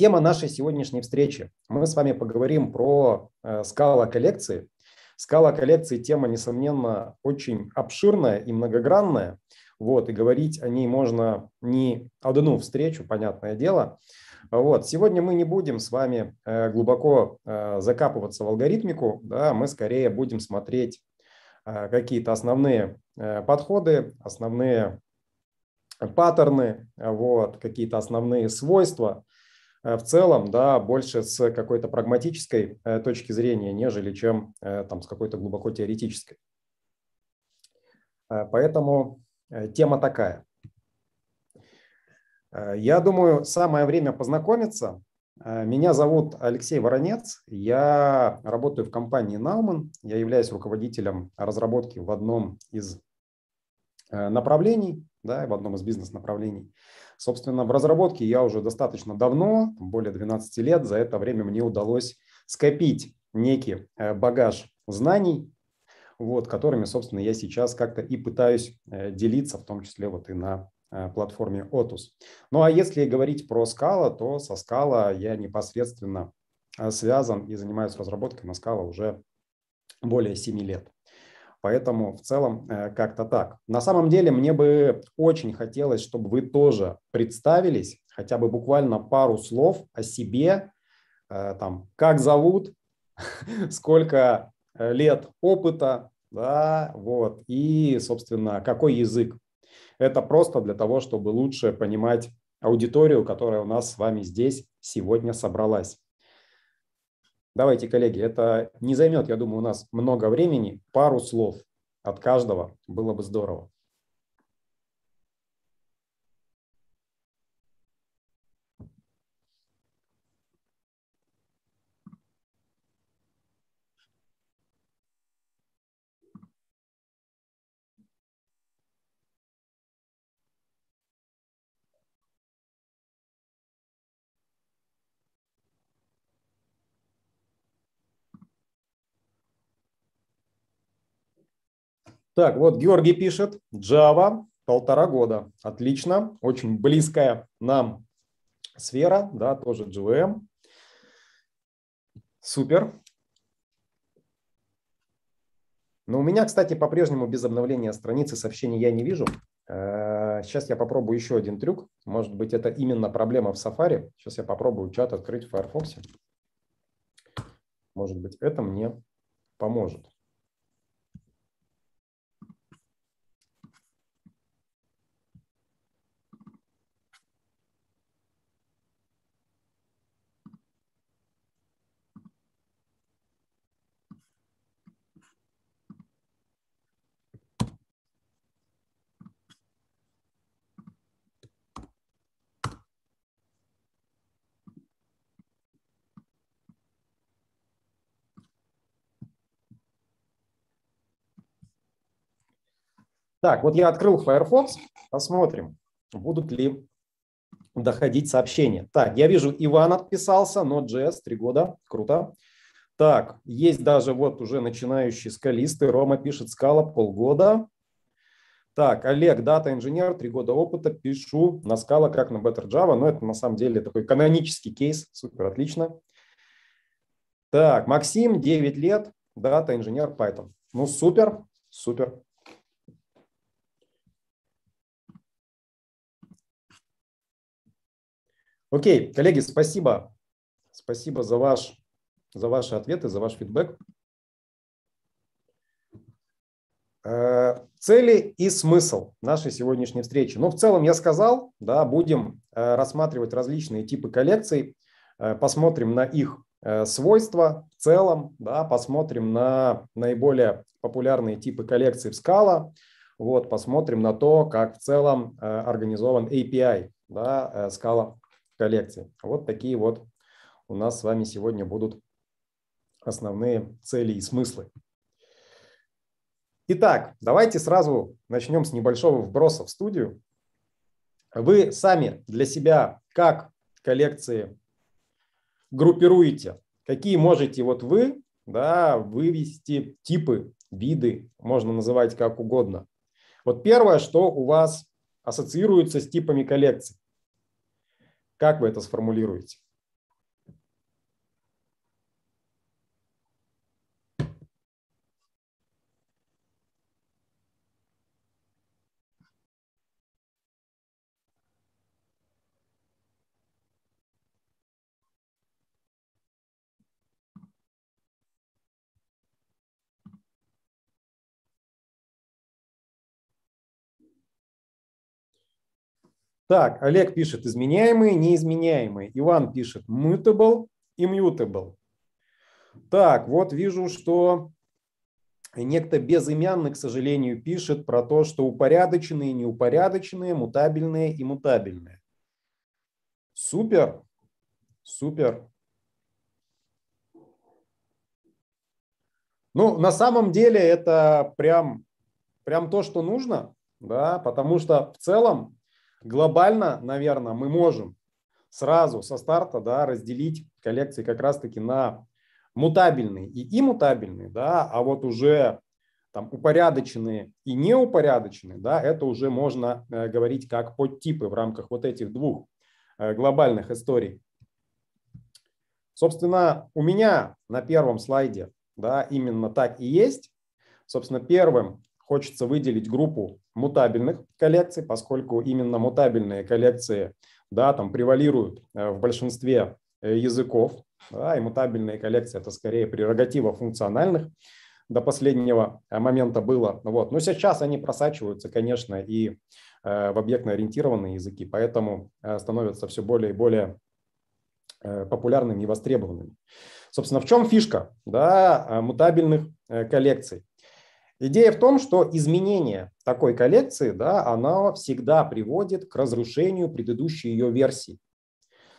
Тема нашей сегодняшней встречи. Мы с вами поговорим про э, скала коллекции. Скала коллекции – тема, несомненно, очень обширная и многогранная. Вот, и говорить о ней можно не одну встречу, понятное дело. Вот, сегодня мы не будем с вами э, глубоко э, закапываться в алгоритмику, да, мы скорее будем смотреть какие-то основные подходы, основные паттерны, вот, какие-то основные свойства Э, в целом, да, больше с какой-то прагматической э, точки зрения, нежели чем э, там с какой-то глубоко теоретической. Поэтому тема такая. Я думаю, самое время познакомиться. Меня зовут Алексей Воронец, я работаю в компании Nauman, я являюсь руководителем разработки в одном из направлений, да, в одном из бизнес-направлений. Собственно, в разработке я уже достаточно давно, более 12 лет, за это время мне удалось скопить некий э, багаж знаний, вот, которыми, собственно, я сейчас как-то и пытаюсь э, делиться, в том числе вот и на э, платформе Otus. Ну а если говорить про Scala, то со Scala я непосредственно связан и занимаюсь разработкой на Scala уже более 7 лет. Поэтому в целом э, как-то так. На самом деле мне бы очень хотелось, чтобы вы тоже представились, хотя бы буквально пару слов о себе, э, там, как зовут, сколько э, лет опыта, да, вот, и, собственно, какой язык. Это просто для того, чтобы лучше понимать аудиторию, которая у нас с вами здесь сегодня собралась. Давайте, коллеги, это не займет, я думаю, у нас много времени. Пару слов от каждого было бы здорово. Так, вот Георгий пишет, Java полтора года. Отлично, очень близкая нам сфера, да, тоже JVM. Супер. Но у меня, кстати, по-прежнему без обновления страницы сообщений я не вижу. Э, сейчас я попробую еще один трюк. Может быть, это именно проблема в Safari. Сейчас я попробую чат открыть в Firefox. Может быть, это мне поможет. Так, вот я открыл Firefox, посмотрим, будут ли доходить сообщения. Так, я вижу, Иван отписался, Node.js, три года, круто. Так, есть даже вот уже начинающие скалисты, Рома пишет скала полгода. Так, Олег, дата-инженер, три года опыта, пишу на скала, как на Better Java, но это на самом деле такой канонический кейс, супер, отлично. Так, Максим, 9 лет, дата-инженер Python. Ну, супер, супер, Окей, коллеги, спасибо. Спасибо за, ваш, за ваши ответы, за ваш фидбэк. Э, цели и смысл нашей сегодняшней встречи. Ну, в целом я сказал, да, будем э, рассматривать различные типы коллекций, э, посмотрим на их свойства в целом, да, посмотрим на наиболее популярные типы коллекций в Scala, вот, посмотрим на то, как в целом организован API да, Scala Коллекции. Вот такие вот у нас с вами сегодня будут основные цели и смыслы. Итак, давайте сразу начнем с небольшого вброса в студию. Вы сами для себя как коллекции группируете? Какие можете вот вы да, вывести типы, виды, можно называть как угодно. Вот первое, что у вас ассоциируется с типами коллекций. Как вы это сформулируете? Так, Олег пишет изменяемые, неизменяемые. Иван пишет mutable, immutable. Так, вот вижу, что некто безымянный, к сожалению, пишет про то, что упорядоченные, неупорядоченные, мутабельные и мутабельные. Супер, супер. Ну, на самом деле это прям, прям то, что нужно, да, потому что в целом Глобально, наверное, мы можем сразу со старта да, разделить коллекции как раз-таки на мутабельные и иммутабельные, да, а вот уже там упорядоченные и неупорядоченные, да, это уже можно э, говорить как подтипы в рамках вот этих двух э, глобальных историй. Собственно, у меня на первом слайде, да, именно так и есть. Собственно, первым хочется выделить группу мутабельных коллекций, поскольку именно мутабельные коллекции да, там превалируют э, в большинстве э, языков, да, и мутабельные коллекции – это скорее прерогатива функциональных до последнего э, момента было. Вот. Но сейчас они просачиваются, конечно, и в объектно-ориентированные языки, поэтому становятся все более и более популярными и востребованными. Собственно, в чем фишка да, мутабельных коллекций? Идея в том, что изменение такой коллекции, да, она всегда приводит к разрушению предыдущей ее версии.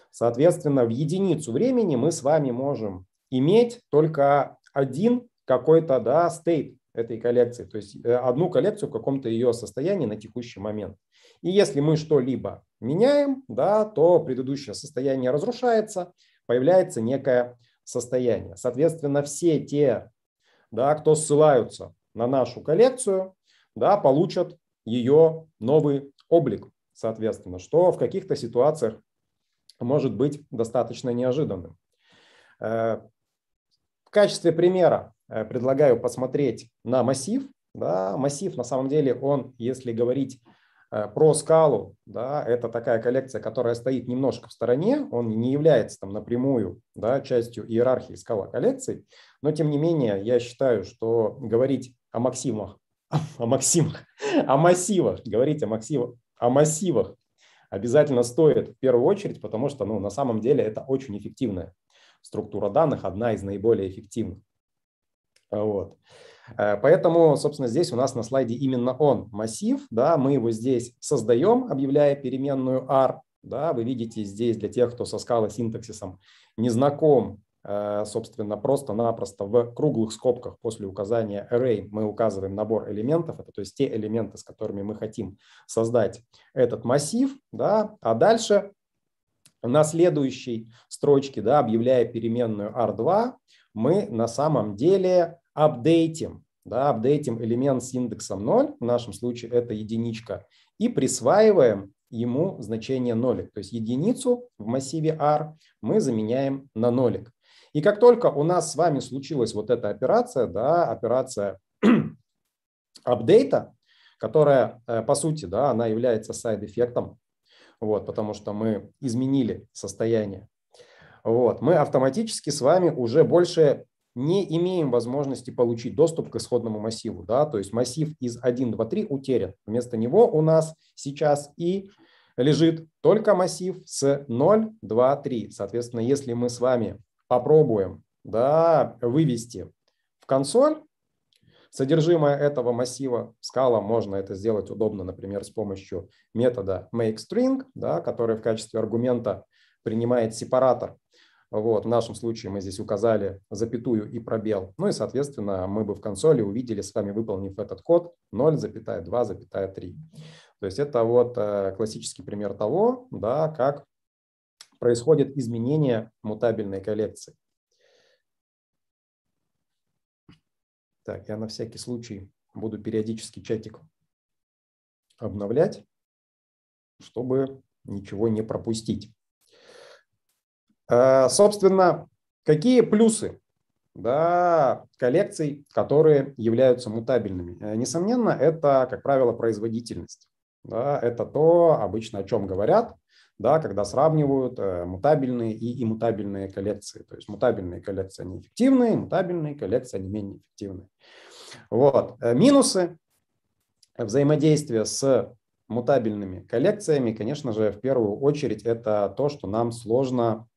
Соответственно, в единицу времени мы с вами можем иметь только один какой-то да, стейт этой коллекции, то есть э, одну коллекцию в каком-то ее состоянии на текущий момент. И если мы что-либо меняем, да, то предыдущее состояние разрушается, появляется некое состояние. Соответственно, все те, да, кто ссылаются на нашу коллекцию, да, получат ее новый облик, соответственно, что в каких-то ситуациях может быть достаточно неожиданным. Э, в качестве примера э, предлагаю посмотреть на массив. Да, массив, на самом деле, он, если говорить э, про скалу, да, это такая коллекция, которая стоит немножко в стороне, он не является там напрямую да, частью иерархии скала коллекций, но тем не менее я считаю, что говорить о максимах, о максимах, о массивах, говорить о массивах, о массивах обязательно стоит в первую очередь, потому что ну, на самом деле это очень эффективная структура данных, одна из наиболее эффективных. Вот. Э, поэтому, собственно, здесь у нас на слайде именно он, массив. Да, мы его здесь создаем, объявляя переменную R. Да, вы видите здесь для тех, кто со скала синтаксисом не знаком, Э, собственно, просто-напросто в круглых скобках после указания array мы указываем набор элементов, это то есть те элементы, с которыми мы хотим создать этот массив, да, а дальше на следующей строчке, да, объявляя переменную r2, мы на самом деле апдейтим, да, апдейтим элемент с индексом 0, в нашем случае это единичка, и присваиваем ему значение нолик. То есть единицу в массиве R мы заменяем на нолик. И как только у нас с вами случилась вот эта операция, да, операция апдейта, которая, э, по сути, да, она является сайд-эффектом, вот, потому что мы изменили состояние. Вот, мы автоматически с вами уже больше не имеем возможности получить доступ к исходному массиву. Да? То есть массив из 1, 2, 3 утерян. Вместо него у нас сейчас и лежит только массив с 0, 2, 3. Соответственно, если мы с вами попробуем да, вывести в консоль содержимое этого массива. Скала можно это сделать удобно, например, с помощью метода makeString, да, который в качестве аргумента принимает сепаратор. Вот, в нашем случае мы здесь указали запятую и пробел. Ну и, соответственно, мы бы в консоли увидели с вами, выполнив этот код, 0,2,3. То есть это вот э, классический пример того, да, как происходит изменение мутабельной коллекции. Так, я на всякий случай буду периодически чатик обновлять, чтобы ничего не пропустить. А, собственно, какие плюсы да, коллекций, которые являются мутабельными? Э, несомненно, это, как правило, производительность. Да, это то, обычно о чем говорят, да, когда сравнивают э, мутабельные и иммутабельные коллекции. То есть мутабельные коллекции, они эффективные, мутабельные коллекции, они менее эффективные. Вот. Э, минусы взаимодействия с мутабельными коллекциями, конечно же, в первую очередь это то, что нам сложно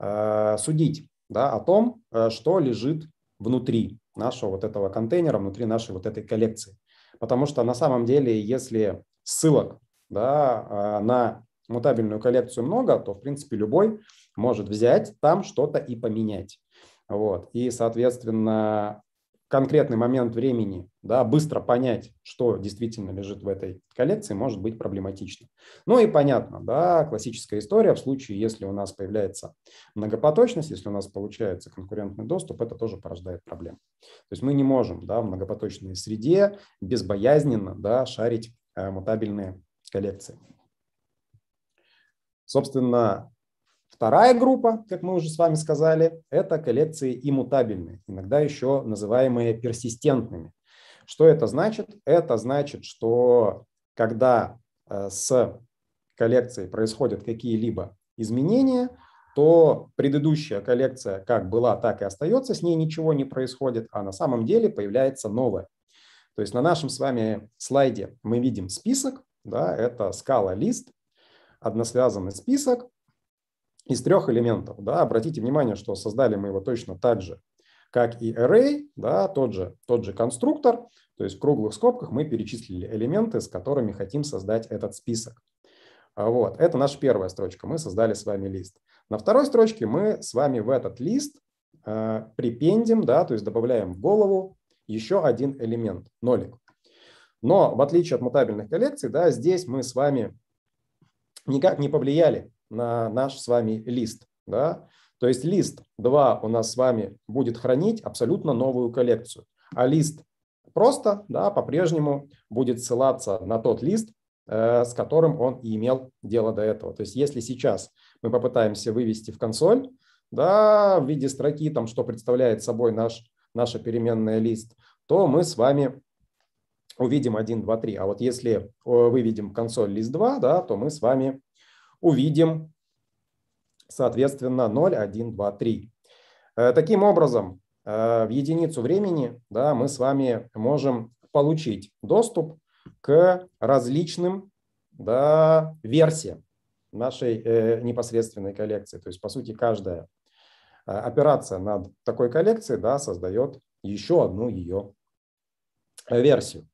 э, судить да, о том, э, что лежит внутри нашего вот этого контейнера, внутри нашей вот этой коллекции. Потому что на самом деле, если ссылок да, на мутабельную коллекцию много, то, в принципе, любой может взять там что-то и поменять. Вот. И, соответственно, конкретный момент времени, да, быстро понять, что действительно лежит в этой коллекции, может быть проблематично. Ну и понятно, да, классическая история в случае, если у нас появляется многопоточность, если у нас получается конкурентный доступ, это тоже порождает проблемы. То есть мы не можем да, в многопоточной среде безбоязненно да, шарить э, мутабельные коллекции. Собственно, вторая группа, как мы уже с вами сказали, это коллекции иммутабельные, иногда еще называемые персистентными. Что это значит? Это значит, что когда э, с коллекцией происходят какие-либо изменения, то предыдущая коллекция как была, так и остается, с ней ничего не происходит, а на самом деле появляется новая. То есть на нашем с вами слайде мы видим список, да, это скала лист, односвязанный список из трех элементов. Да. Обратите внимание, что создали мы его точно так же, как и array, да, тот, же, тот же конструктор. То есть в круглых скобках мы перечислили элементы, с которыми хотим создать этот список. А вот, это наша первая строчка. Мы создали с вами лист. На второй строчке мы с вами в этот лист э, припендим, да, то есть добавляем в голову еще один элемент, нолик. Но в отличие от мутабельных коллекций, да, здесь мы с вами никак не повлияли на наш с вами лист. Да? То есть лист 2 у нас с вами будет хранить абсолютно новую коллекцию, а лист просто да, по-прежнему будет ссылаться на тот лист, э, с которым он и имел дело до этого. То есть если сейчас мы попытаемся вывести в консоль да, в виде строки, там, что представляет собой наш, наша переменная лист, то мы с вами увидим 1, 2, 3. А вот если э, выведем консоль лист 2, да, то мы с вами увидим, соответственно, 0, 1, 2, 3. Таким образом, э, в единицу времени да, мы с вами можем получить доступ к различным да, версиям нашей э, непосредственной коллекции. То есть, по сути, каждая операция над такой коллекцией да, создает еще одну ее версию.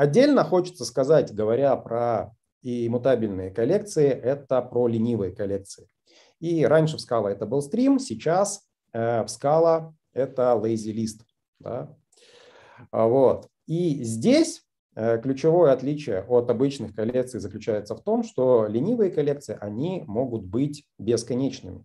Отдельно хочется сказать, говоря про и мутабельные коллекции, это про ленивые коллекции. И раньше в Scala это был стрим, сейчас э, в Scala это lazy list. Да? А, вот. И здесь э, ключевое отличие от обычных коллекций заключается в том, что ленивые коллекции, они могут быть бесконечными.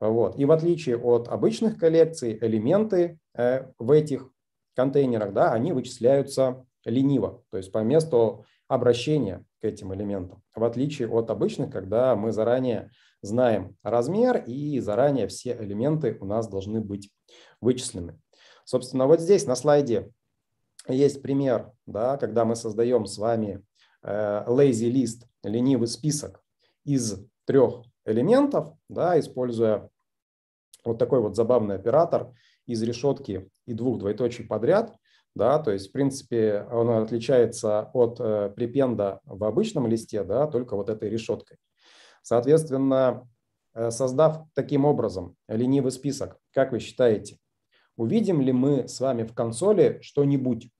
А, вот. И в отличие от обычных коллекций, элементы э, в этих контейнерах, да, они вычисляются лениво, то есть по месту обращения к этим элементам, в отличие от обычных, когда мы заранее знаем размер и заранее все элементы у нас должны быть вычислены. Собственно, вот здесь на слайде есть пример, да, когда мы создаем с вами э, lazy list, ленивый список из трех элементов, да, используя вот такой вот забавный оператор из решетки и двух двоеточий подряд – да, то есть, в принципе, он отличается от э, препенда в обычном листе, да, только вот этой решеткой. Соответственно, э, создав таким образом ленивый список, как вы считаете, увидим ли мы с вами в консоли что-нибудь?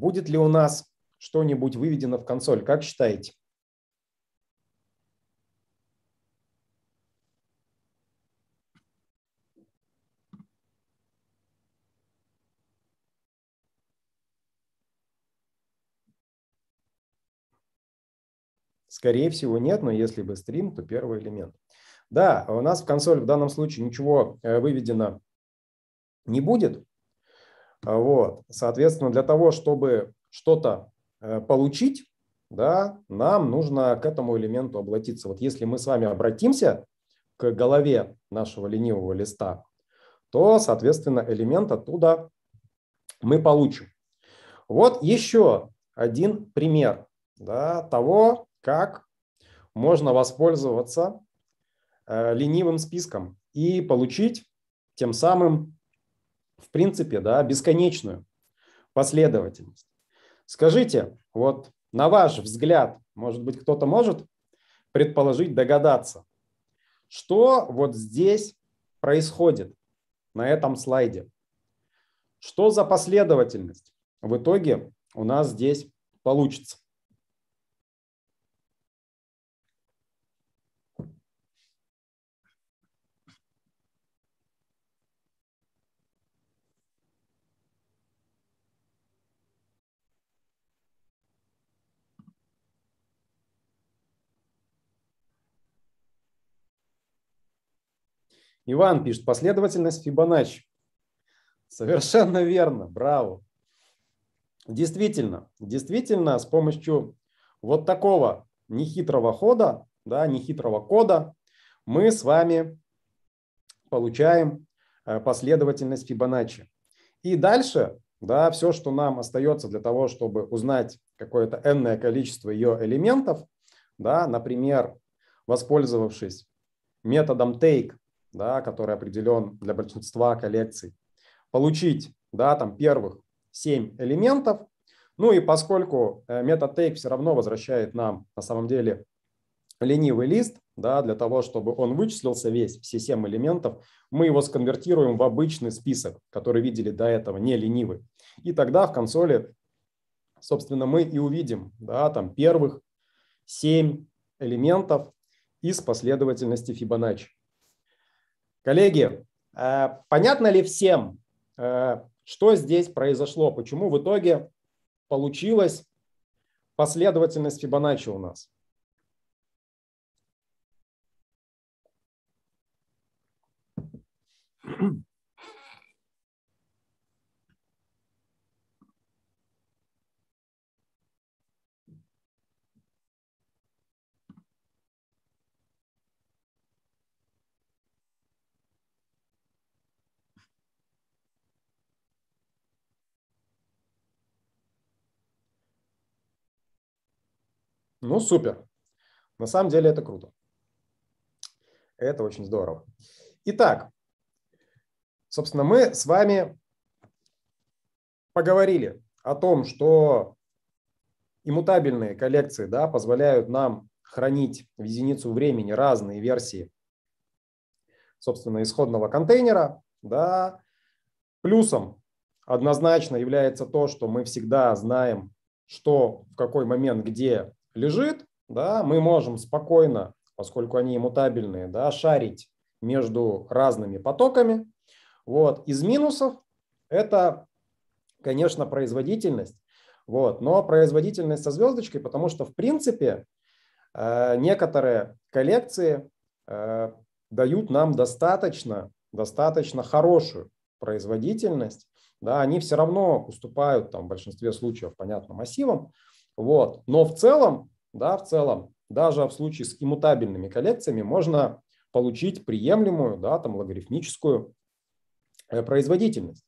Будет ли у нас что-нибудь выведено в консоль? Как считаете? Скорее всего, нет, но если бы стрим, то первый элемент. Да, у нас в консоль в данном случае ничего э, выведено не будет, а вот. Соответственно, для того, чтобы что-то э, получить, да, нам нужно к этому элементу обратиться. Вот если мы с вами обратимся к голове нашего ленивого листа, то, соответственно, элемент оттуда мы получим. Вот еще один пример да, того, как можно воспользоваться э, ленивым списком и получить тем самым в принципе, да, бесконечную последовательность. Скажите, вот на ваш взгляд, может быть, кто-то может предположить, догадаться, что вот здесь происходит на этом слайде? Что за последовательность в итоге у нас здесь получится? Иван пишет, последовательность Фибоначчи. Совершенно верно, браво. Действительно, действительно, с помощью вот такого нехитрого хода, да, нехитрого кода, мы с вами получаем э, последовательность Фибоначчи. И дальше, да, все, что нам остается для того, чтобы узнать какое-то энное количество ее элементов, да, например, воспользовавшись методом take да, который определен для большинства коллекций, получить да, там первых 7 элементов. Ну и поскольку MetaTake э, все равно возвращает нам на самом деле ленивый лист, да, для того, чтобы он вычислился весь, все 7 элементов, мы его сконвертируем в обычный список, который видели до этого, не ленивый. И тогда в консоли, собственно, мы и увидим да, там первых 7 элементов из последовательности Fibonacci. Коллеги, э, понятно ли всем, э, что здесь произошло, почему в итоге получилась последовательность Фибоначчи у нас? Mm-hmm. Ну, супер. На самом деле это круто. Это очень здорово. Итак, собственно, мы с вами поговорили о том, что иммутабельные коллекции да, позволяют нам хранить в единицу времени разные версии, собственно, исходного контейнера. Да. Плюсом однозначно является то, что мы всегда знаем, что в какой момент где лежит, да, мы можем спокойно, поскольку они мутабельные, да, шарить между разными потоками. Вот. Из минусов это, конечно, производительность, вот, но производительность со звездочкой, потому что, в принципе, э, некоторые коллекции э, дают нам достаточно, достаточно хорошую производительность, да, они все равно уступают там, в большинстве случаев, понятно, массивам, вот. Но в целом, да, в целом, даже в случае с иммутабельными коллекциями можно получить приемлемую, да, там, логарифмическую э, производительность.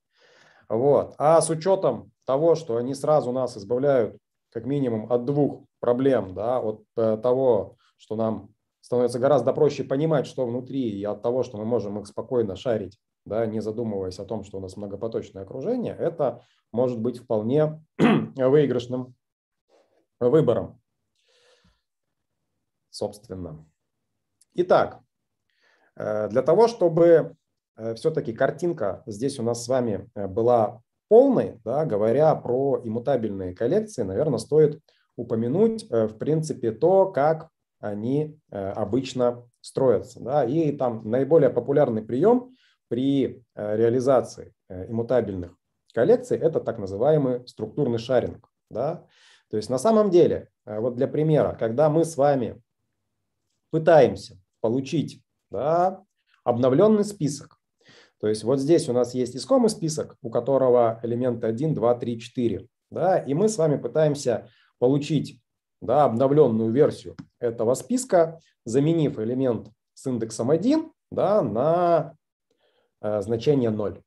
Вот. А с учетом того, что они сразу нас избавляют как минимум от двух проблем, да, от э, того, что нам становится гораздо проще понимать, что внутри, и от того, что мы можем их спокойно шарить, да, не задумываясь о том, что у нас многопоточное окружение, это может быть вполне выигрышным выбором, собственно. Итак, э, для того, чтобы э, все-таки картинка здесь у нас с вами э, была полной, да, говоря про иммутабельные коллекции, наверное, стоит упомянуть, в принципе, то, как они обычно строятся. Да, и там наиболее популярный прием при реализации иммутабельных коллекций – это так называемый структурный шаринг. Да? То есть на самом деле, э, вот для примера, когда мы с вами пытаемся получить да, обновленный список, то есть вот здесь у нас есть искомый список, у которого элементы 1, 2, 3, 4. Да, и мы с вами пытаемся получить да, обновленную версию этого списка, заменив элемент с индексом 1 да, на э, значение 0.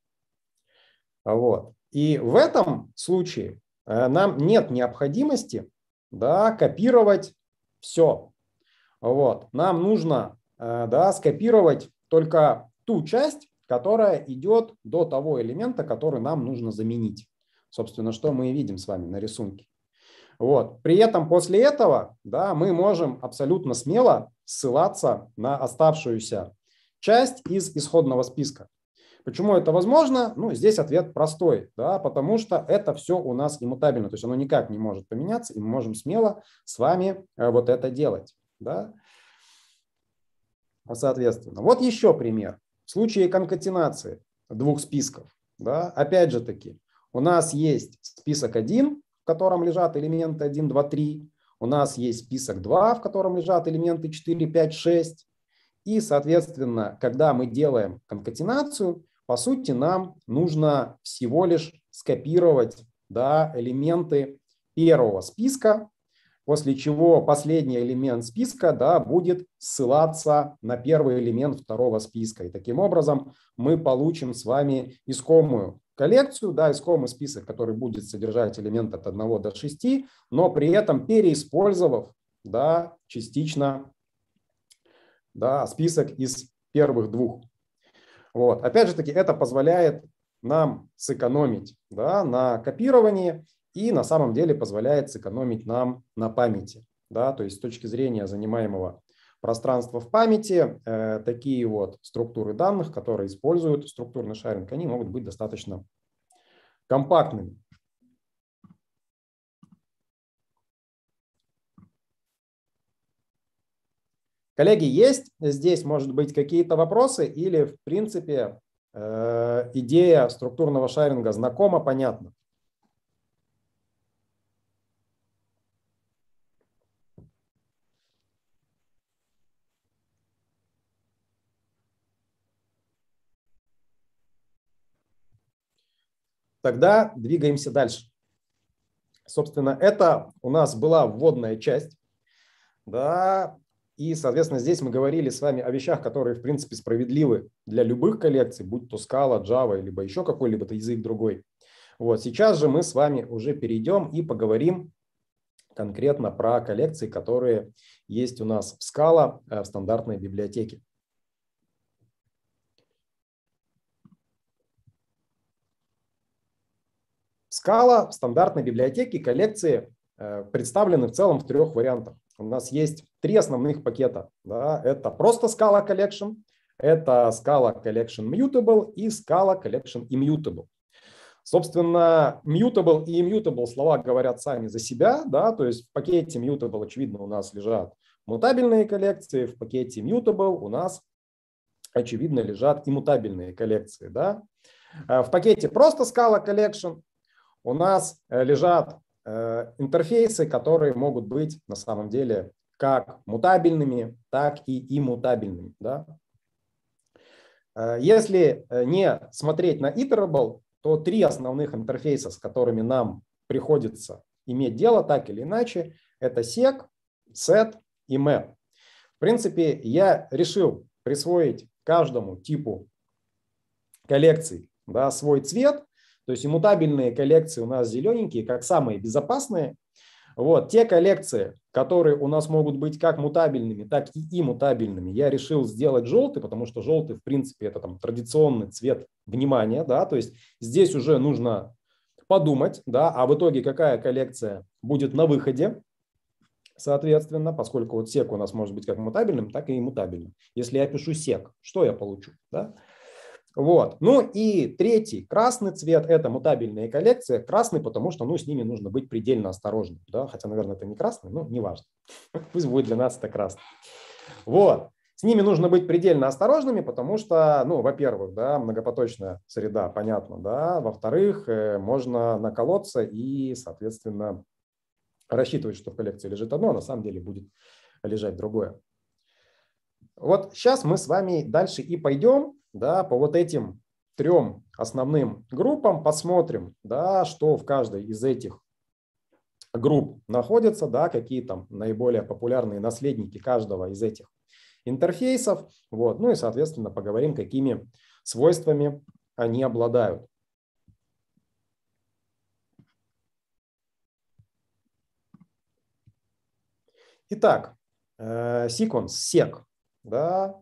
Вот. И в этом случае Э, нам нет необходимости да, копировать все. Вот. Нам нужно э, да, скопировать только ту часть, которая идет до того элемента, который нам нужно заменить. Собственно, что мы и видим с вами на рисунке. Вот. При этом после этого да, мы можем абсолютно смело ссылаться на оставшуюся часть из исходного списка. Почему это возможно? Ну, здесь ответ простой, да, потому что это все у нас иммутабельно, то есть оно никак не может поменяться, и мы можем смело с вами э, вот это делать, да. Соответственно, вот еще пример. В случае конкатенации двух списков, да, опять же таки, у нас есть список 1, в котором лежат элементы 1, 2, 3, у нас есть список 2, в котором лежат элементы 4, 5, 6, и, соответственно, когда мы делаем конкатенацию, по сути, нам нужно всего лишь скопировать да, элементы первого списка, после чего последний элемент списка да, будет ссылаться на первый элемент второго списка. И таким образом мы получим с вами искомую коллекцию, да, искомый список, который будет содержать элемент от 1 до 6, но при этом переиспользовав да, частично да, список из первых двух вот. Опять же таки, это позволяет нам сэкономить да, на копировании и на самом деле позволяет сэкономить нам на памяти. Да, то есть с точки зрения занимаемого пространства в памяти, э, такие вот структуры данных, которые используют структурный шаринг, они могут быть достаточно компактными. Коллеги, есть здесь, может быть, какие-то вопросы или, в принципе, э, идея структурного шаринга знакома, понятна? Тогда двигаемся дальше. Собственно, это у нас была вводная часть. Да, и, соответственно, здесь мы говорили с вами о вещах, которые, в принципе, справедливы для любых коллекций, будь то Scala, Java, либо еще какой-либо язык другой. Вот. Сейчас же мы с вами уже перейдем и поговорим конкретно про коллекции, которые есть у нас в Scala э, в стандартной библиотеке. Scala в стандартной библиотеке коллекции э, представлены в целом в трех вариантах у нас есть три основных пакета. Да? Это просто Scala Collection, это Scala Collection Mutable и Scala Collection Immutable. Собственно, mutable и immutable слова говорят сами за себя, да, то есть в пакете mutable, очевидно, у нас лежат мутабельные коллекции, в пакете mutable у нас, очевидно, лежат иммутабельные коллекции, да. Э, в пакете просто Scala Collection у нас э, лежат Э, интерфейсы, которые могут быть на самом деле как мутабельными, так и иммутабельными. Да? Э, если э, не смотреть на Iterable, то три основных интерфейса, с которыми нам приходится иметь дело так или иначе, это SEC, SET и MAP. В принципе, я решил присвоить каждому типу коллекций да, свой цвет – то есть иммутабельные коллекции у нас зелененькие, как самые безопасные. Вот те коллекции, которые у нас могут быть как мутабельными, так и иммутабельными, я решил сделать желтый, потому что желтый, в принципе, это там традиционный цвет внимания, да, то есть здесь уже нужно подумать, да, а в итоге какая коллекция будет на выходе, соответственно, поскольку вот сек у нас может быть как мутабельным, так и мутабельным. Если я пишу сек, что я получу, да? Вот. Ну и третий, красный цвет – это мутабельные коллекции. Красный, потому что ну, с ними нужно быть предельно осторожным. Да? Хотя, наверное, это не красный, но неважно. Пусть будет для нас это красный. Вот. С ними нужно быть предельно осторожными, потому что, ну, во-первых, да, многопоточная среда, понятно, да, во-вторых, э, можно наколоться и, соответственно, рассчитывать, что в коллекции лежит одно, а на самом деле будет лежать другое. Вот сейчас мы с вами дальше и пойдем да, по вот этим трем основным группам посмотрим, да, что в каждой из этих групп находится, да, какие там наиболее популярные наследники каждого из этих интерфейсов. Вот, ну и, соответственно, поговорим, какими свойствами они обладают. Итак, э, sequence, sec, да,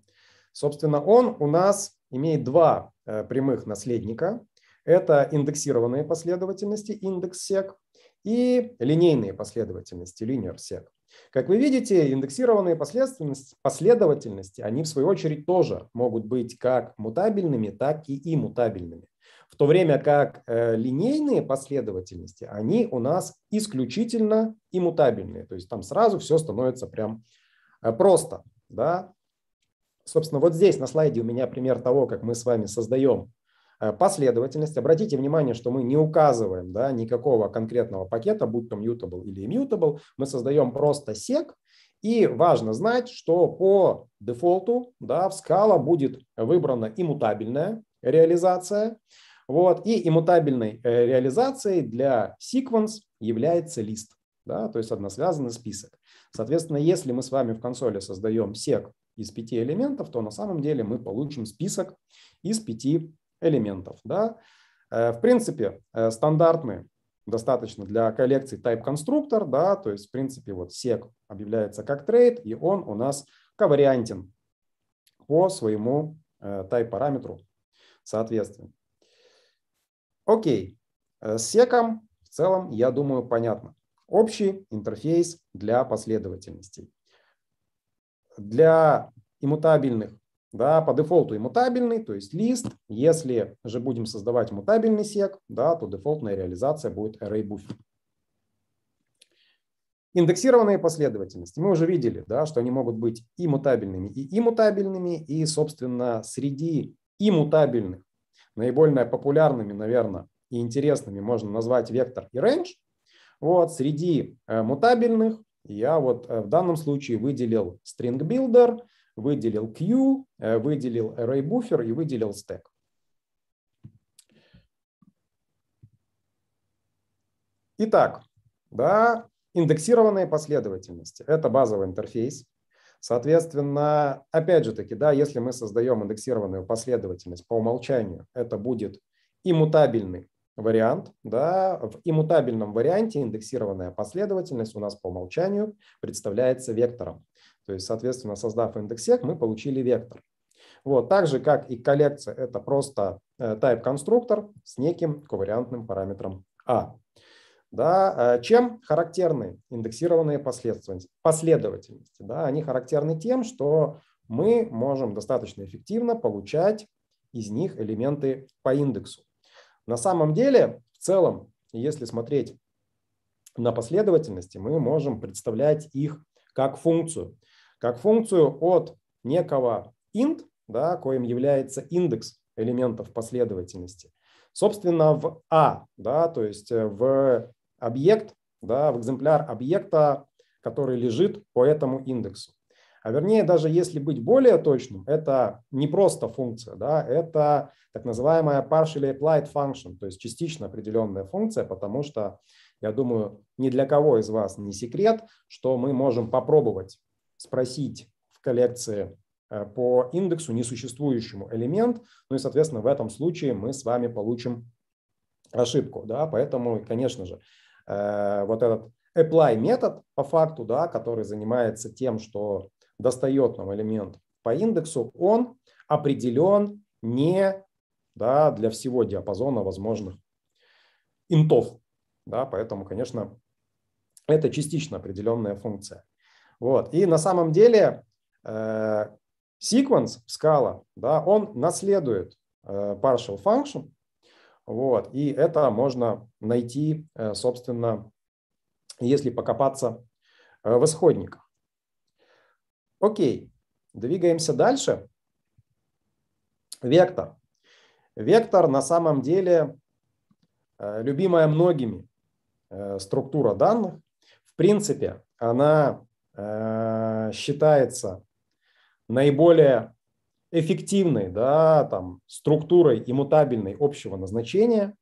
собственно, он у нас имеет два э, прямых наследника. Это индексированные последовательности, индекс-сек, и линейные последовательности, linear-сек. Как вы видите, индексированные последовательности, они в свою очередь тоже могут быть как мутабельными, так и иммутабельными. В то время как э, линейные последовательности, они у нас исключительно иммутабельные. То есть там сразу все становится прям э, просто. Да? Собственно, вот здесь на слайде у меня пример того, как мы с вами создаем э, последовательность. Обратите внимание, что мы не указываем да, никакого конкретного пакета, будь то mutable или immutable. Мы создаем просто сек, и важно знать, что по дефолту да, в скала будет выбрана иммутабельная реализация. Вот, и иммутабельной э, реализацией для sequence является лист, да, то есть односвязанный список. Соответственно, если мы с вами в консоли создаем сек из пяти элементов, то на самом деле мы получим список из пяти элементов. Да? Э, в принципе, э, стандартные достаточно для коллекции type конструктор, да, то есть, в принципе, вот sec объявляется как трейд, и он у нас ковариантен по своему э, type параметру соответственно. Окей, с секом в целом, я думаю, понятно. Общий интерфейс для последовательностей для иммутабельных, да, по дефолту иммутабельный, то есть лист. Если же будем создавать мутабельный сек, да, то дефолтная реализация будет array buffer. Индексированные последовательности. Мы уже видели, да, что они могут быть и мутабельными, и иммутабельными, и, собственно, среди иммутабельных, наиболее популярными, наверное, и интересными можно назвать вектор и range. Вот, среди э, мутабельных я вот э, в данном случае выделил string builder, выделил queue, э, выделил array buffer и выделил stack. Итак, да, индексированные последовательности. Это базовый интерфейс. Соответственно, опять же таки, да, если мы создаем индексированную последовательность по умолчанию, это будет иммутабельный вариант, да, в иммутабельном варианте индексированная последовательность у нас по умолчанию представляется вектором. То есть, соответственно, создав индексек, мы получили вектор. Вот, так же, как и коллекция, это просто type-конструктор э, с неким ковариантным параметром а. Да, э, чем характерны индексированные последовательности? последовательности да, они характерны тем, что мы можем достаточно эффективно получать из них элементы по индексу. На самом деле, в целом, если смотреть на последовательности, мы можем представлять их как функцию. Как функцию от некого int, да, коим является индекс элементов последовательности. Собственно, в a, да, то есть э, в объект, да, в экземпляр объекта, который лежит по этому индексу. А вернее, даже если быть более точным, это не просто функция, да, это так называемая partially applied function, то есть частично определенная функция, потому что, я думаю, ни для кого из вас не секрет, что мы можем попробовать спросить в коллекции э, по индексу несуществующему элемент, ну и, соответственно, в этом случае мы с вами получим ошибку, да, поэтому, конечно же, э, вот этот apply метод по факту, да, который занимается тем, что достает нам элемент по индексу, он определен не да, для всего диапазона возможных интов. Да, поэтому, конечно, это частично определенная функция. Вот. И на самом деле э, sequence скала, да, он наследует э, partial function. Вот. И это можно найти, э, собственно, если покопаться в исходниках. Окей, двигаемся дальше. Вектор. Вектор на самом деле э, любимая многими э, структура данных. В принципе, она э, считается наиболее эффективной да, там, структурой и мутабельной общего назначения.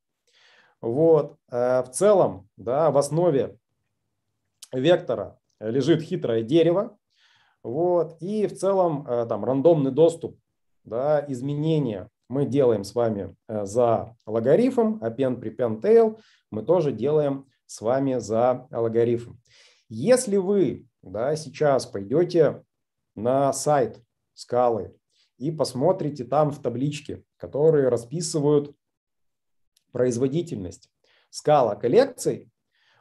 Вот. В целом да, в основе вектора лежит хитрое дерево, вот. И в целом э, там рандомный доступ, да, изменения мы делаем с вами э, за логарифм, append, prepend, tail мы тоже делаем с вами за логарифм. Если вы да, сейчас пойдете на сайт скалы и посмотрите там в табличке, которые расписывают производительность скала коллекций,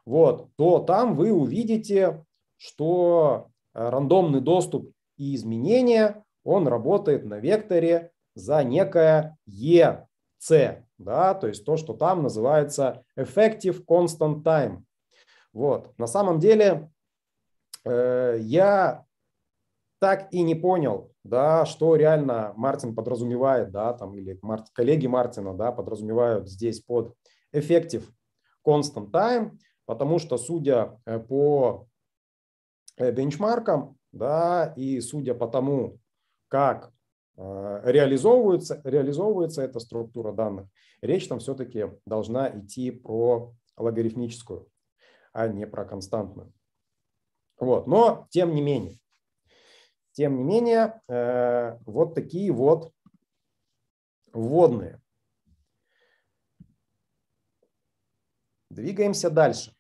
вот, то там вы увидите, что Э, рандомный доступ и изменения, он работает на векторе за некое e c, да, то есть то, что там называется effective constant time. Вот. На самом деле э, я так и не понял, да, что реально Мартин подразумевает, да, там или Март, коллеги Мартина, да, подразумевают здесь под effective constant time, потому что, судя э, по Э, бенчмаркам, да, и судя по тому, как э, реализовывается, реализовывается эта структура данных, речь там все-таки должна идти про логарифмическую, а не про константную. Вот. Но тем не менее, тем не менее, э, вот такие вот вводные. Двигаемся дальше.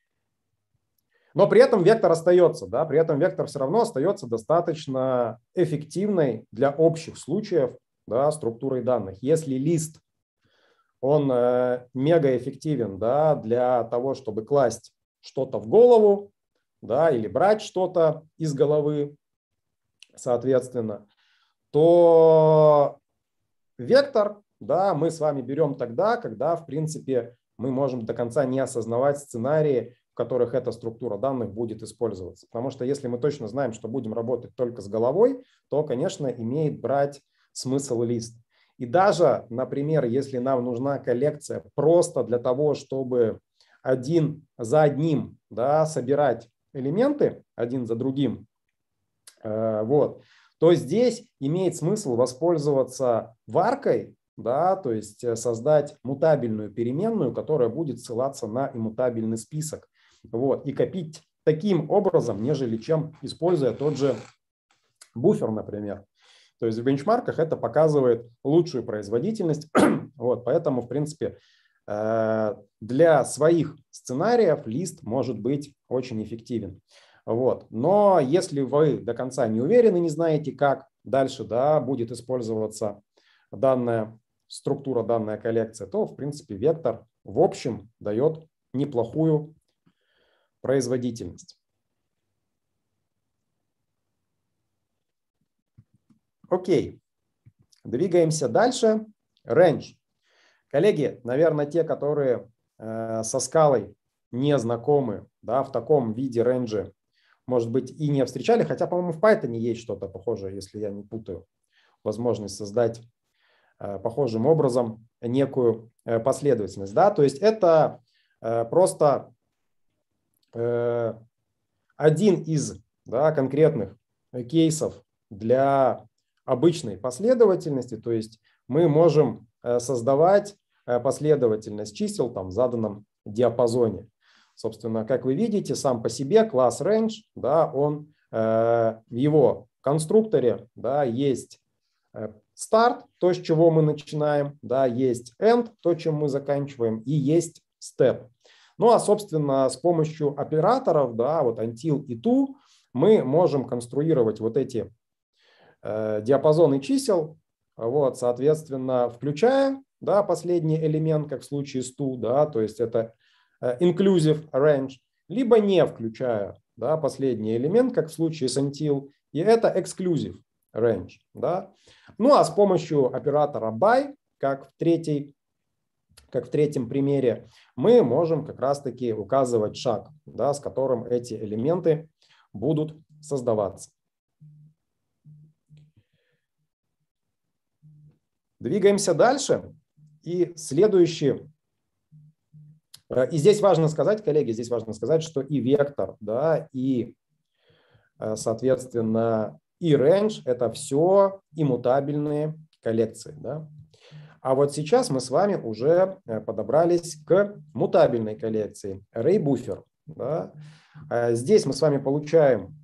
Но при этом вектор остается, да, при этом вектор все равно остается достаточно эффективной для общих случаев да, структурой данных. Если лист, он э, мега да, для того, чтобы класть что-то в голову да, или брать что-то из головы, соответственно, то вектор да, мы с вами берем тогда, когда, в принципе, мы можем до конца не осознавать сценарии, которых эта структура данных будет использоваться. Потому что если мы точно знаем, что будем работать только с головой, то, конечно, имеет брать смысл лист. И даже, например, если нам нужна коллекция просто для того, чтобы один за одним да, собирать элементы, один за другим, э, вот, то здесь имеет смысл воспользоваться варкой, да, то есть э, создать мутабельную переменную, которая будет ссылаться на иммутабельный список вот, и копить таким образом, нежели чем используя тот же буфер, например. То есть в бенчмарках это показывает лучшую производительность. вот, поэтому, в принципе, э, для своих сценариев лист может быть очень эффективен. Вот. Но если вы до конца не уверены, не знаете, как дальше да, будет использоваться данная структура, данная коллекция, то, в принципе, вектор в общем дает неплохую производительность. Окей, двигаемся дальше. Range. Коллеги, наверное, те, которые э, со скалой не знакомы да, в таком виде рейнджа, может быть, и не встречали, хотя, по-моему, в Python есть что-то похожее, если я не путаю, возможность создать э, похожим образом некую э, последовательность. Да? То есть это просто Э, один из да, конкретных кейсов для обычной последовательности, то есть мы можем э, создавать э, последовательность чисел там, в заданном диапазоне. Собственно, как вы видите, сам по себе класс range, да, он э, в его конструкторе да, есть старт, то, с чего мы начинаем, да, есть end, то, чем мы заканчиваем, и есть step, ну а, собственно, с помощью операторов, да, вот until и to, мы можем конструировать вот эти э, диапазоны чисел, вот, соответственно, включая да, последний элемент, как в случае с to, да, то есть это э, inclusive range, либо не включая да, последний элемент, как в случае с until, и это exclusive range. Да. Ну а с помощью оператора by, как в третьей как в третьем примере, мы можем как раз-таки указывать шаг, да, с которым эти элементы будут создаваться. Двигаемся дальше. И следующий. Э, и здесь важно сказать, коллеги, здесь важно сказать, что и вектор, да, и, э, соответственно, и range – это все иммутабельные коллекции. Да? А вот сейчас мы с вами уже э, подобрались к мутабельной коллекции RayBuffer. Да? А здесь мы с вами получаем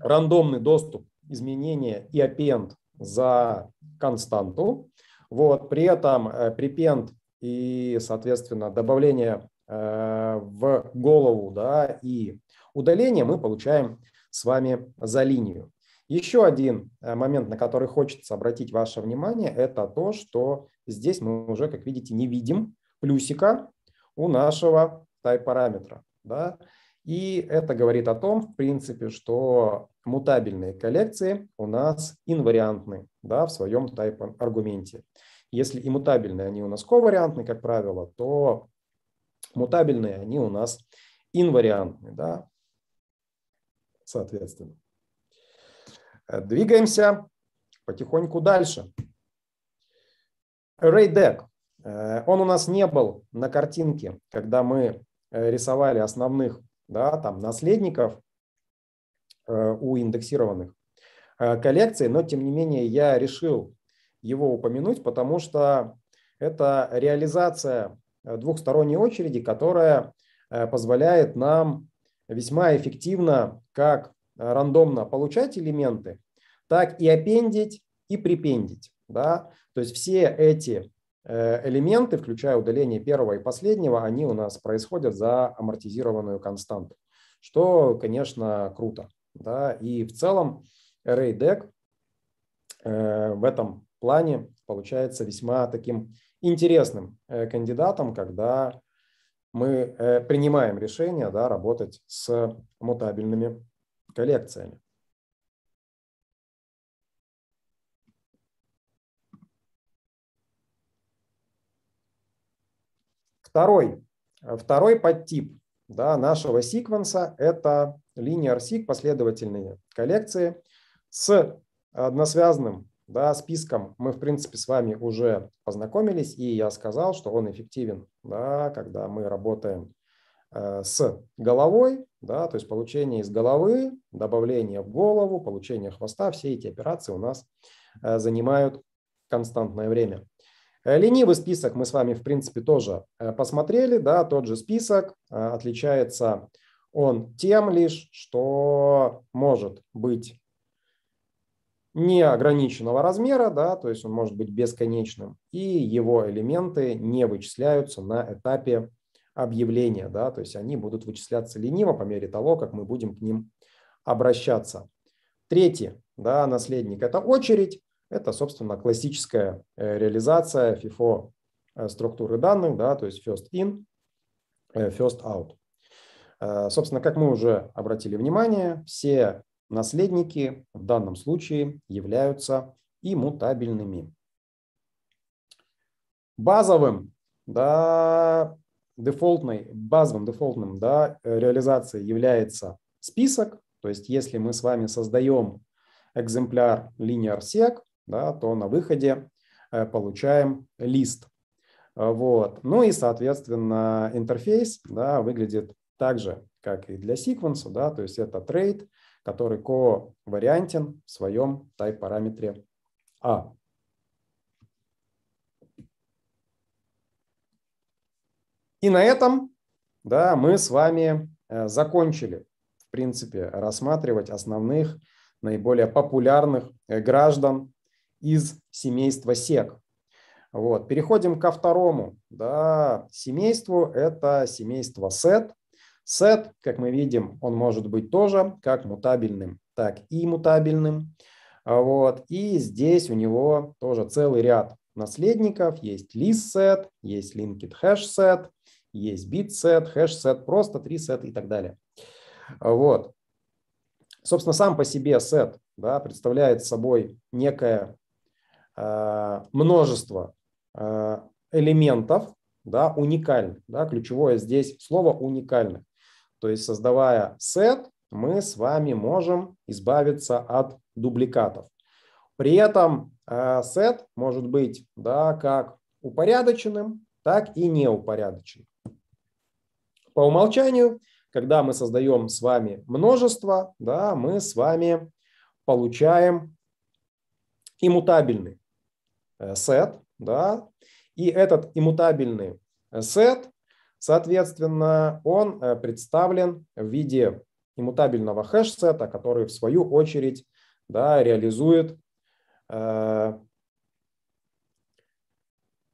рандомный доступ изменения и append за константу. Вот, при этом prepend э, и, соответственно, добавление э, в голову да, и удаление мы получаем с вами за линию. Еще один э, момент, на который хочется обратить ваше внимание, это то, что здесь мы уже, как видите, не видим плюсика у нашего type-параметра. Да? И это говорит о том, в принципе, что мутабельные коллекции у нас инвариантны да, в своем type аргументе. Если и они у нас ковариантны, как правило, то мутабельные они у нас инвариантны, да, соответственно. Э, двигаемся потихоньку дальше. Array Deck. Э, он у нас не был на картинке, когда мы э, рисовали основных да, там, наследников у индексированных коллекций, но тем не менее я решил его упомянуть, потому что это реализация двухсторонней очереди, которая позволяет нам весьма эффективно как Э, рандомно получать элементы, так и аппендить, и припендить. Да? То есть все эти э, элементы, включая удаление первого и последнего, они у нас происходят за амортизированную константу, что, конечно, круто. Да? И в целом array deck э, в этом плане получается весьма таким интересным кандидатом, когда мы принимаем решение да, работать с мутабельными коллекциями. Второй, второй подтип да, нашего секвенса – это linear seq, последовательные коллекции с односвязанным да, списком мы, в принципе, с вами уже познакомились, и я сказал, что он эффективен, да, когда мы работаем э, с головой, да, то есть получение из головы, добавление в голову, получение хвоста, все эти операции у нас э, занимают константное время. Э, ленивый список мы с вами, в принципе, тоже э, посмотрели, да, тот же список, отличается он тем лишь, что может быть неограниченного размера, да, то есть он может быть бесконечным, и его элементы не вычисляются на этапе объявления, да, то есть они будут вычисляться лениво по мере того, как мы будем к ним обращаться. Третий да, наследник – это очередь, это, собственно, классическая э, реализация FIFO э, структуры данных, да, то есть first in, э, first out. Собственно, как мы уже обратили внимание, все наследники в данном случае являются иммутабельными. Базовым да, дефолтной, базовым дефолтным да, э, реализацией является список. То есть если мы с вами создаем экземпляр linear-sec, да, то на выходе э, получаем лист. Вот. Ну и, соответственно, интерфейс да, выглядит так же, как и для секвенса. Да, то есть это трейд, который ко вариантен в своем type-параметре А. И на этом да, мы с вами э, закончили, в принципе, рассматривать основных, наиболее популярных э, граждан из семейства СЕК. Вот. Переходим ко второму да, семейству. Это семейство СЭТ. Сет, как мы видим, он может быть тоже как мутабельным, так и мутабельным. А вот. И здесь у него тоже целый ряд наследников. Есть list set, есть linked hash set, есть битсет, хэшсет, просто три сета и так далее. Вот. Собственно, сам по себе сет да, представляет собой некое э, множество э, элементов, да, уникальных. Да, ключевое здесь слово уникальных. То есть, создавая сет, мы с вами можем избавиться от дубликатов. При этом а, сет может быть да, как упорядоченным, так и неупорядоченным по умолчанию, когда мы создаем с вами множество, да, мы с вами получаем иммутабельный э, сет, да, и этот иммутабельный э, сет, соответственно, он э, представлен в виде иммутабельного хэш-сета, который в свою очередь да, реализует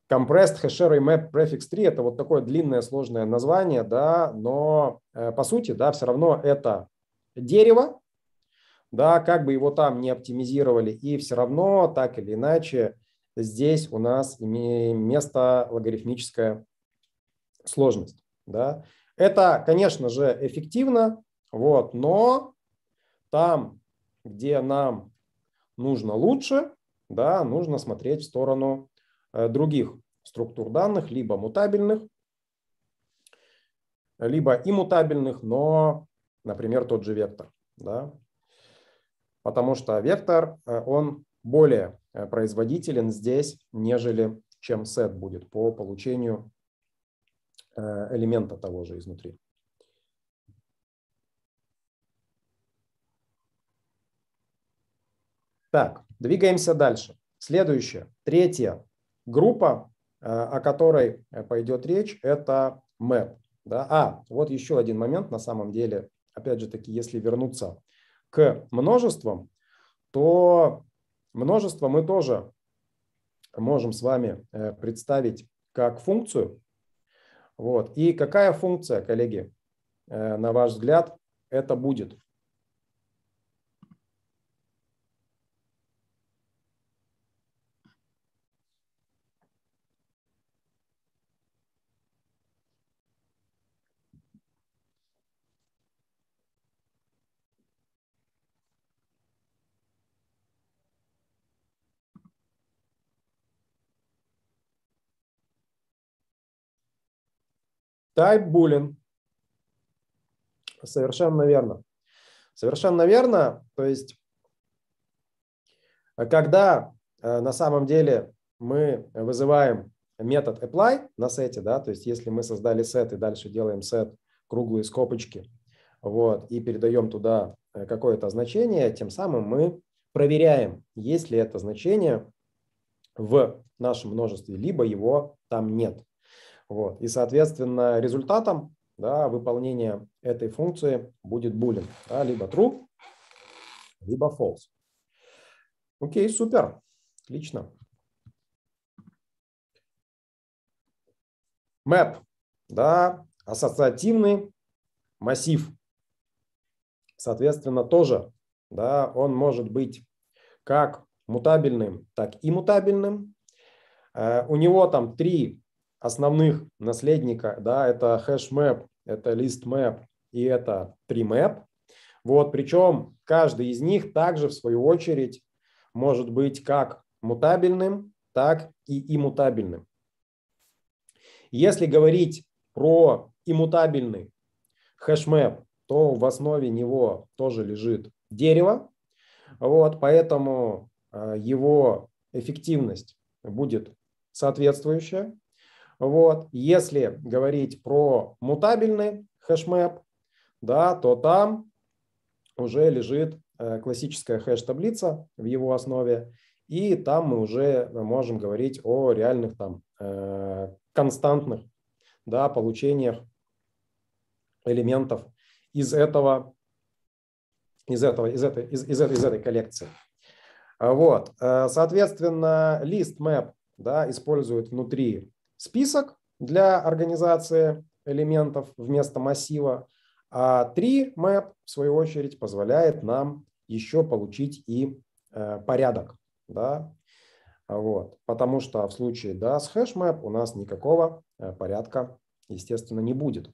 Compressed Hasher Map Prefix 3 – это вот такое длинное сложное название, да, но э, по сути, да, все равно это дерево, да, как бы его там не оптимизировали, и все равно так или иначе здесь у нас имеет место логарифмическая сложность, да. Это, конечно же, эффективно, вот, но там, где нам нужно лучше, да, нужно смотреть в сторону Э, других структур данных, либо мутабельных, либо иммутабельных, но, например, тот же вектор. Да? Потому что вектор, э, он более э, производителен здесь, нежели чем сет будет по получению элемента того же изнутри. Так, двигаемся дальше. Следующее, третье Группа, э, о которой э, пойдет речь, это MAP. Да? А, вот еще один момент на самом деле. Опять же таки, если вернуться к множествам, то множество мы тоже можем с вами э, представить как функцию. Вот. И какая функция, коллеги, на ваш взгляд, это будет? Тайп булин. Совершенно верно. Совершенно верно. То есть, э, когда э, на самом деле мы вызываем метод apply на сете, да, то есть если мы создали сет и дальше делаем сет круглые скобочки, вот, и передаем туда э, какое-то значение, тем самым мы проверяем, есть ли это значение в нашем множестве, либо его там нет. Вот. И, соответственно, результатом да, выполнения этой функции будет boolean. Да, либо true, либо false. Окей, супер. Отлично. Map. Да, ассоциативный массив. Соответственно, тоже да, он может быть как мутабельным, так и мутабельным. Э, у него там три основных наследника, да, это HashMap, это ListMap и это TreeMap. Вот, причем каждый из них также, в свою очередь, может быть как мутабельным, так и иммутабельным. Если говорить про иммутабельный хэшмэп, то в основе него тоже лежит дерево, вот, поэтому э, его эффективность будет соответствующая. Вот. Если говорить про мутабельный хэшмэп, да, то там уже лежит э, классическая хэш-таблица в его основе, и там мы уже можем говорить о реальных там э, константных да, получениях элементов из этого, из этого, из этой, из, из, из этой коллекции. Вот, э, соответственно, лист map да, использует внутри список для организации элементов вместо массива, а 3map, в свою очередь, позволяет нам еще получить и э, порядок. Да? Вот. Потому что в случае да, с хэшмэп у нас никакого э, порядка, естественно, не будет.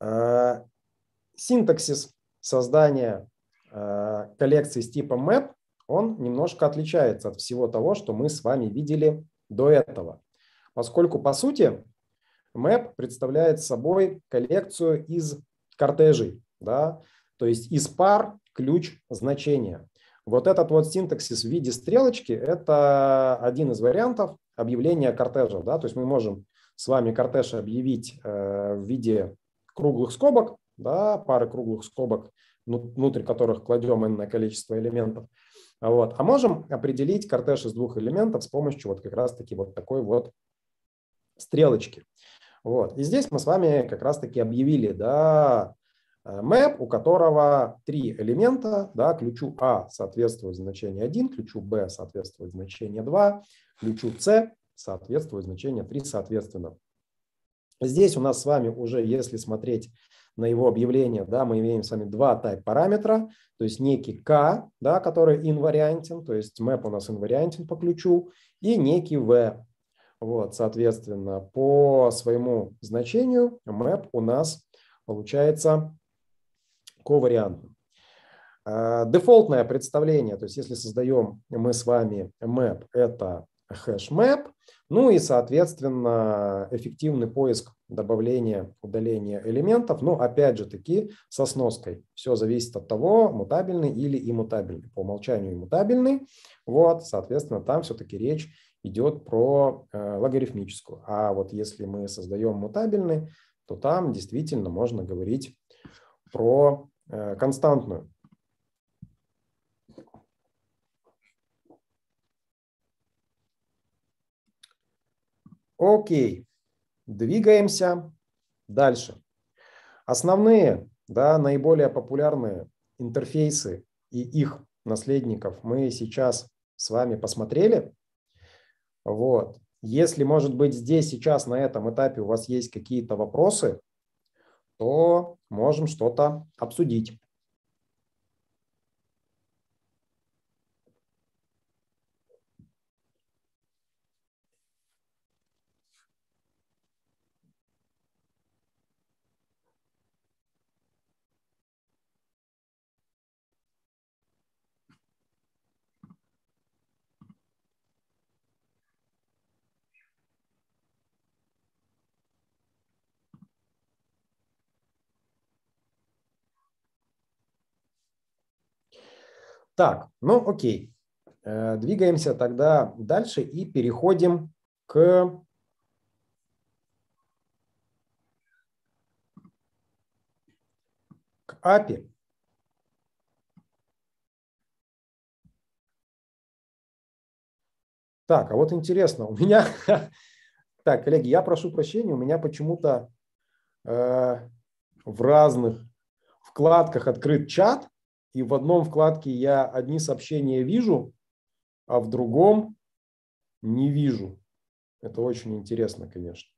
Э, синтаксис создания коллекции с типом map он немножко отличается от всего того, что мы с вами видели до этого. Поскольку, по сути, Map представляет собой коллекцию из кортежей, да, то есть из пар ключ значения. Вот этот вот синтаксис в виде стрелочки – это один из вариантов объявления кортежа. Да? То есть мы можем с вами кортеж объявить э, в виде круглых скобок, да, пары круглых скобок, внутрь которых кладем n количество элементов. Вот. А можем определить кортеж из двух элементов с помощью вот как раз-таки вот такой вот стрелочки. Вот. И здесь мы с вами как раз-таки объявили да, э, map, у которого три элемента. Да, ключу А соответствует значение 1, ключу Б соответствует значение 2, ключу С соответствует значение 3 соответственно. Здесь у нас с вами уже, если смотреть на его объявление, да, мы имеем с вами два type параметра, то есть некий k, да, который инвариантен, то есть map у нас инвариантен по ключу, и некий v. Вот, соответственно, по своему значению map у нас получается ковариантным. А, дефолтное представление, то есть если создаем мы с вами map, это хэшмэп, ну и, соответственно, эффективный поиск добавления, удаления элементов, но опять же таки со сноской. Все зависит от того, мутабельный или иммутабельный. По умолчанию иммутабельный, вот, соответственно, там все-таки речь идет про э, логарифмическую. А вот если мы создаем мутабельный, то там действительно можно говорить про э, константную Окей, двигаемся дальше. Основные, да, наиболее популярные интерфейсы и их наследников мы сейчас с вами посмотрели. Вот. Если, может быть, здесь сейчас на этом этапе у вас есть какие-то вопросы, то можем что-то обсудить. Так, ну окей. Э, двигаемся тогда дальше и переходим к к API. Так, а вот интересно, у меня... так, коллеги, я прошу прощения, у меня почему-то э, в разных вкладках открыт чат, и в одном вкладке я одни сообщения вижу, а в другом не вижу. Это очень интересно, конечно.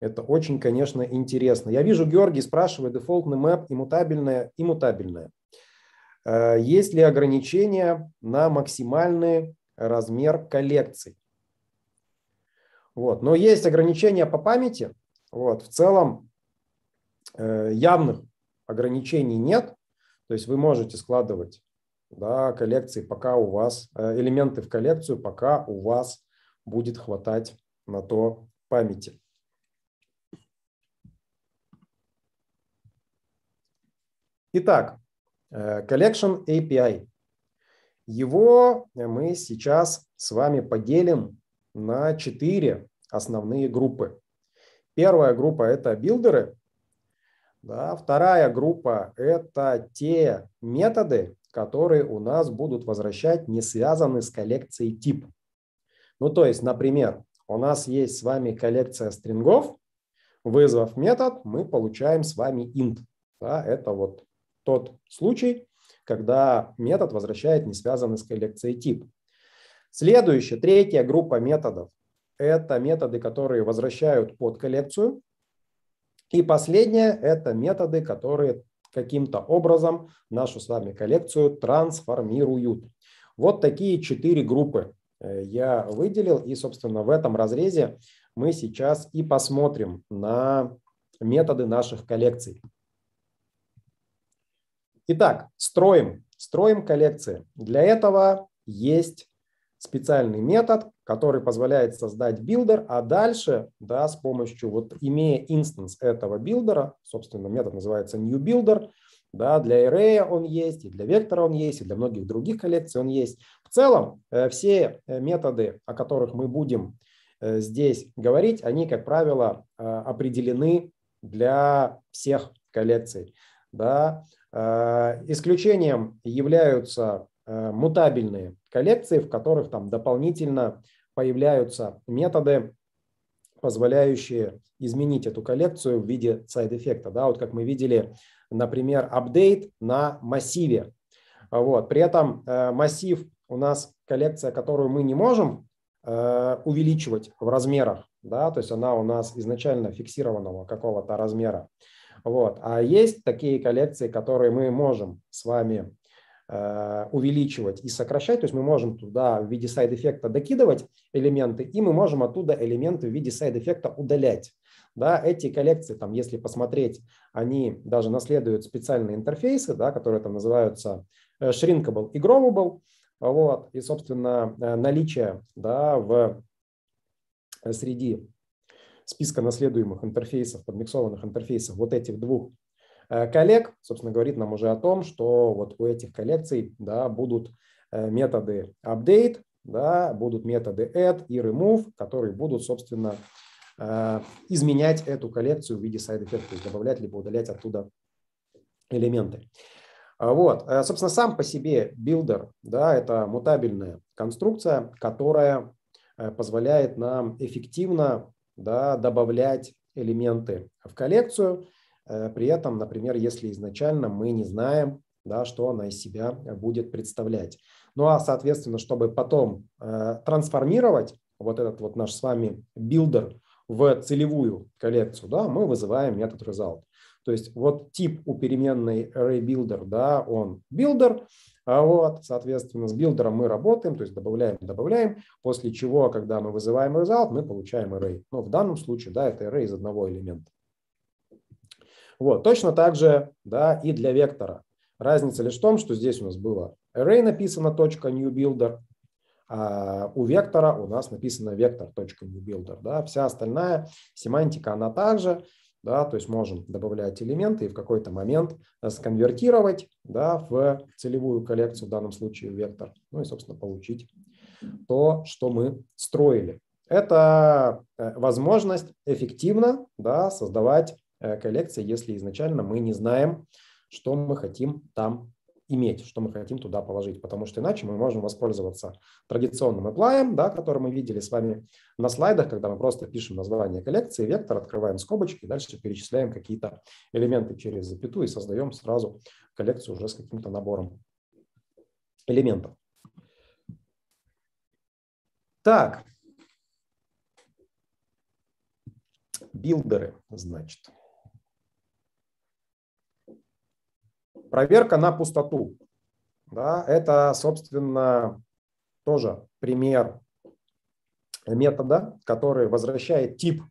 Это очень, конечно, интересно. Я вижу, Георгий спрашивает, дефолтный мэп иммутабельное, иммутабельное. Э, есть ли ограничения на максимальный размер коллекций? Вот. Но есть ограничения по памяти. Вот. В целом э, явных ограничений нет. То есть вы можете складывать да, коллекции, пока у вас э, элементы в коллекцию, пока у вас будет хватать на то памяти. Итак, э, Collection API. Его мы сейчас с вами поделим на четыре основные группы. Первая группа – это билдеры, да. Вторая группа – это те методы, которые у нас будут возвращать не связаны с коллекцией тип. Ну, то есть, например, у нас есть с вами коллекция стрингов, вызвав метод, мы получаем с вами int. Да, это вот тот случай, когда метод возвращает не связанный с коллекцией тип. Следующая, третья группа методов – это методы, которые возвращают под коллекцию. И последнее – это методы, которые каким-то образом нашу с вами коллекцию трансформируют. Вот такие четыре группы э, я выделил, и, собственно, в этом разрезе мы сейчас и посмотрим на методы наших коллекций. Итак, строим, строим коллекции. Для этого есть специальный метод, который позволяет создать билдер, а дальше, да, с помощью, вот имея инстанс этого билдера, собственно, метод называется new builder, да, для array он есть, и для вектора он есть, и для многих других коллекций он есть. В целом, э, все э, методы, о которых мы будем э, здесь говорить, они, как правило, определены для всех коллекций. Да. Исключением являются мутабельные коллекции, в которых там дополнительно появляются методы, позволяющие изменить эту коллекцию в виде сайд-эффекта. Да, вот как мы видели, например, апдейт на массиве. Вот. При этом э, массив у нас коллекция, которую мы не можем э, увеличивать в размерах, да, то есть она у нас изначально фиксированного какого-то размера. Вот. А есть такие коллекции, которые мы можем с вами Э, увеличивать и сокращать. То есть мы можем туда в виде сайд-эффекта докидывать элементы, и мы можем оттуда элементы в виде сайд-эффекта удалять. Да, эти коллекции, там, если посмотреть, они даже наследуют специальные интерфейсы, да, которые там называются э, shrinkable и growable. Вот. И, собственно, э, наличие да, в, среди списка наследуемых интерфейсов, подмиксованных интерфейсов вот этих двух Э, коллег, собственно, говорит нам уже о том, что вот у этих коллекций да, будут э, методы update, да, будут методы add и remove, которые будут, собственно, э, изменять эту коллекцию в виде side effect, то есть добавлять либо удалять оттуда элементы. А вот, собственно, сам по себе билдер, да, это мутабельная конструкция, которая позволяет нам эффективно да, добавлять элементы в коллекцию, Э, при этом, например, если изначально мы не знаем, да, что она из себя будет представлять. Ну а, соответственно, чтобы потом э, трансформировать вот этот вот наш с вами билдер в целевую коллекцию, да, мы вызываем метод result. То есть вот тип у переменной array builder, да, он builder, а вот, соответственно, с билдером мы работаем, то есть добавляем, добавляем, после чего, когда мы вызываем result, мы получаем array. Но ну, в данном случае, да, это array из одного элемента. Вот. Точно так же да, и для вектора. Разница лишь в том, что здесь у нас было array написано .newbuilder, а у вектора у нас написано new builder, Да. Вся остальная семантика, она также, да, то есть можем добавлять элементы и в какой-то момент сконвертировать да, в целевую коллекцию, в данном случае вектор, ну и, собственно, получить то, что мы строили. Это э, возможность эффективно да, создавать Э, коллекции, если изначально мы не знаем, что мы хотим там иметь, что мы хотим туда положить, потому что иначе мы можем воспользоваться традиционным apply, да, который мы видели с вами на слайдах, когда мы просто пишем название коллекции, вектор, открываем скобочки, дальше перечисляем какие-то элементы через запятую и создаем сразу коллекцию уже с каким-то набором элементов. Так, билдеры, значит. Проверка на пустоту. Да, это, собственно, тоже пример метода, который возвращает тип,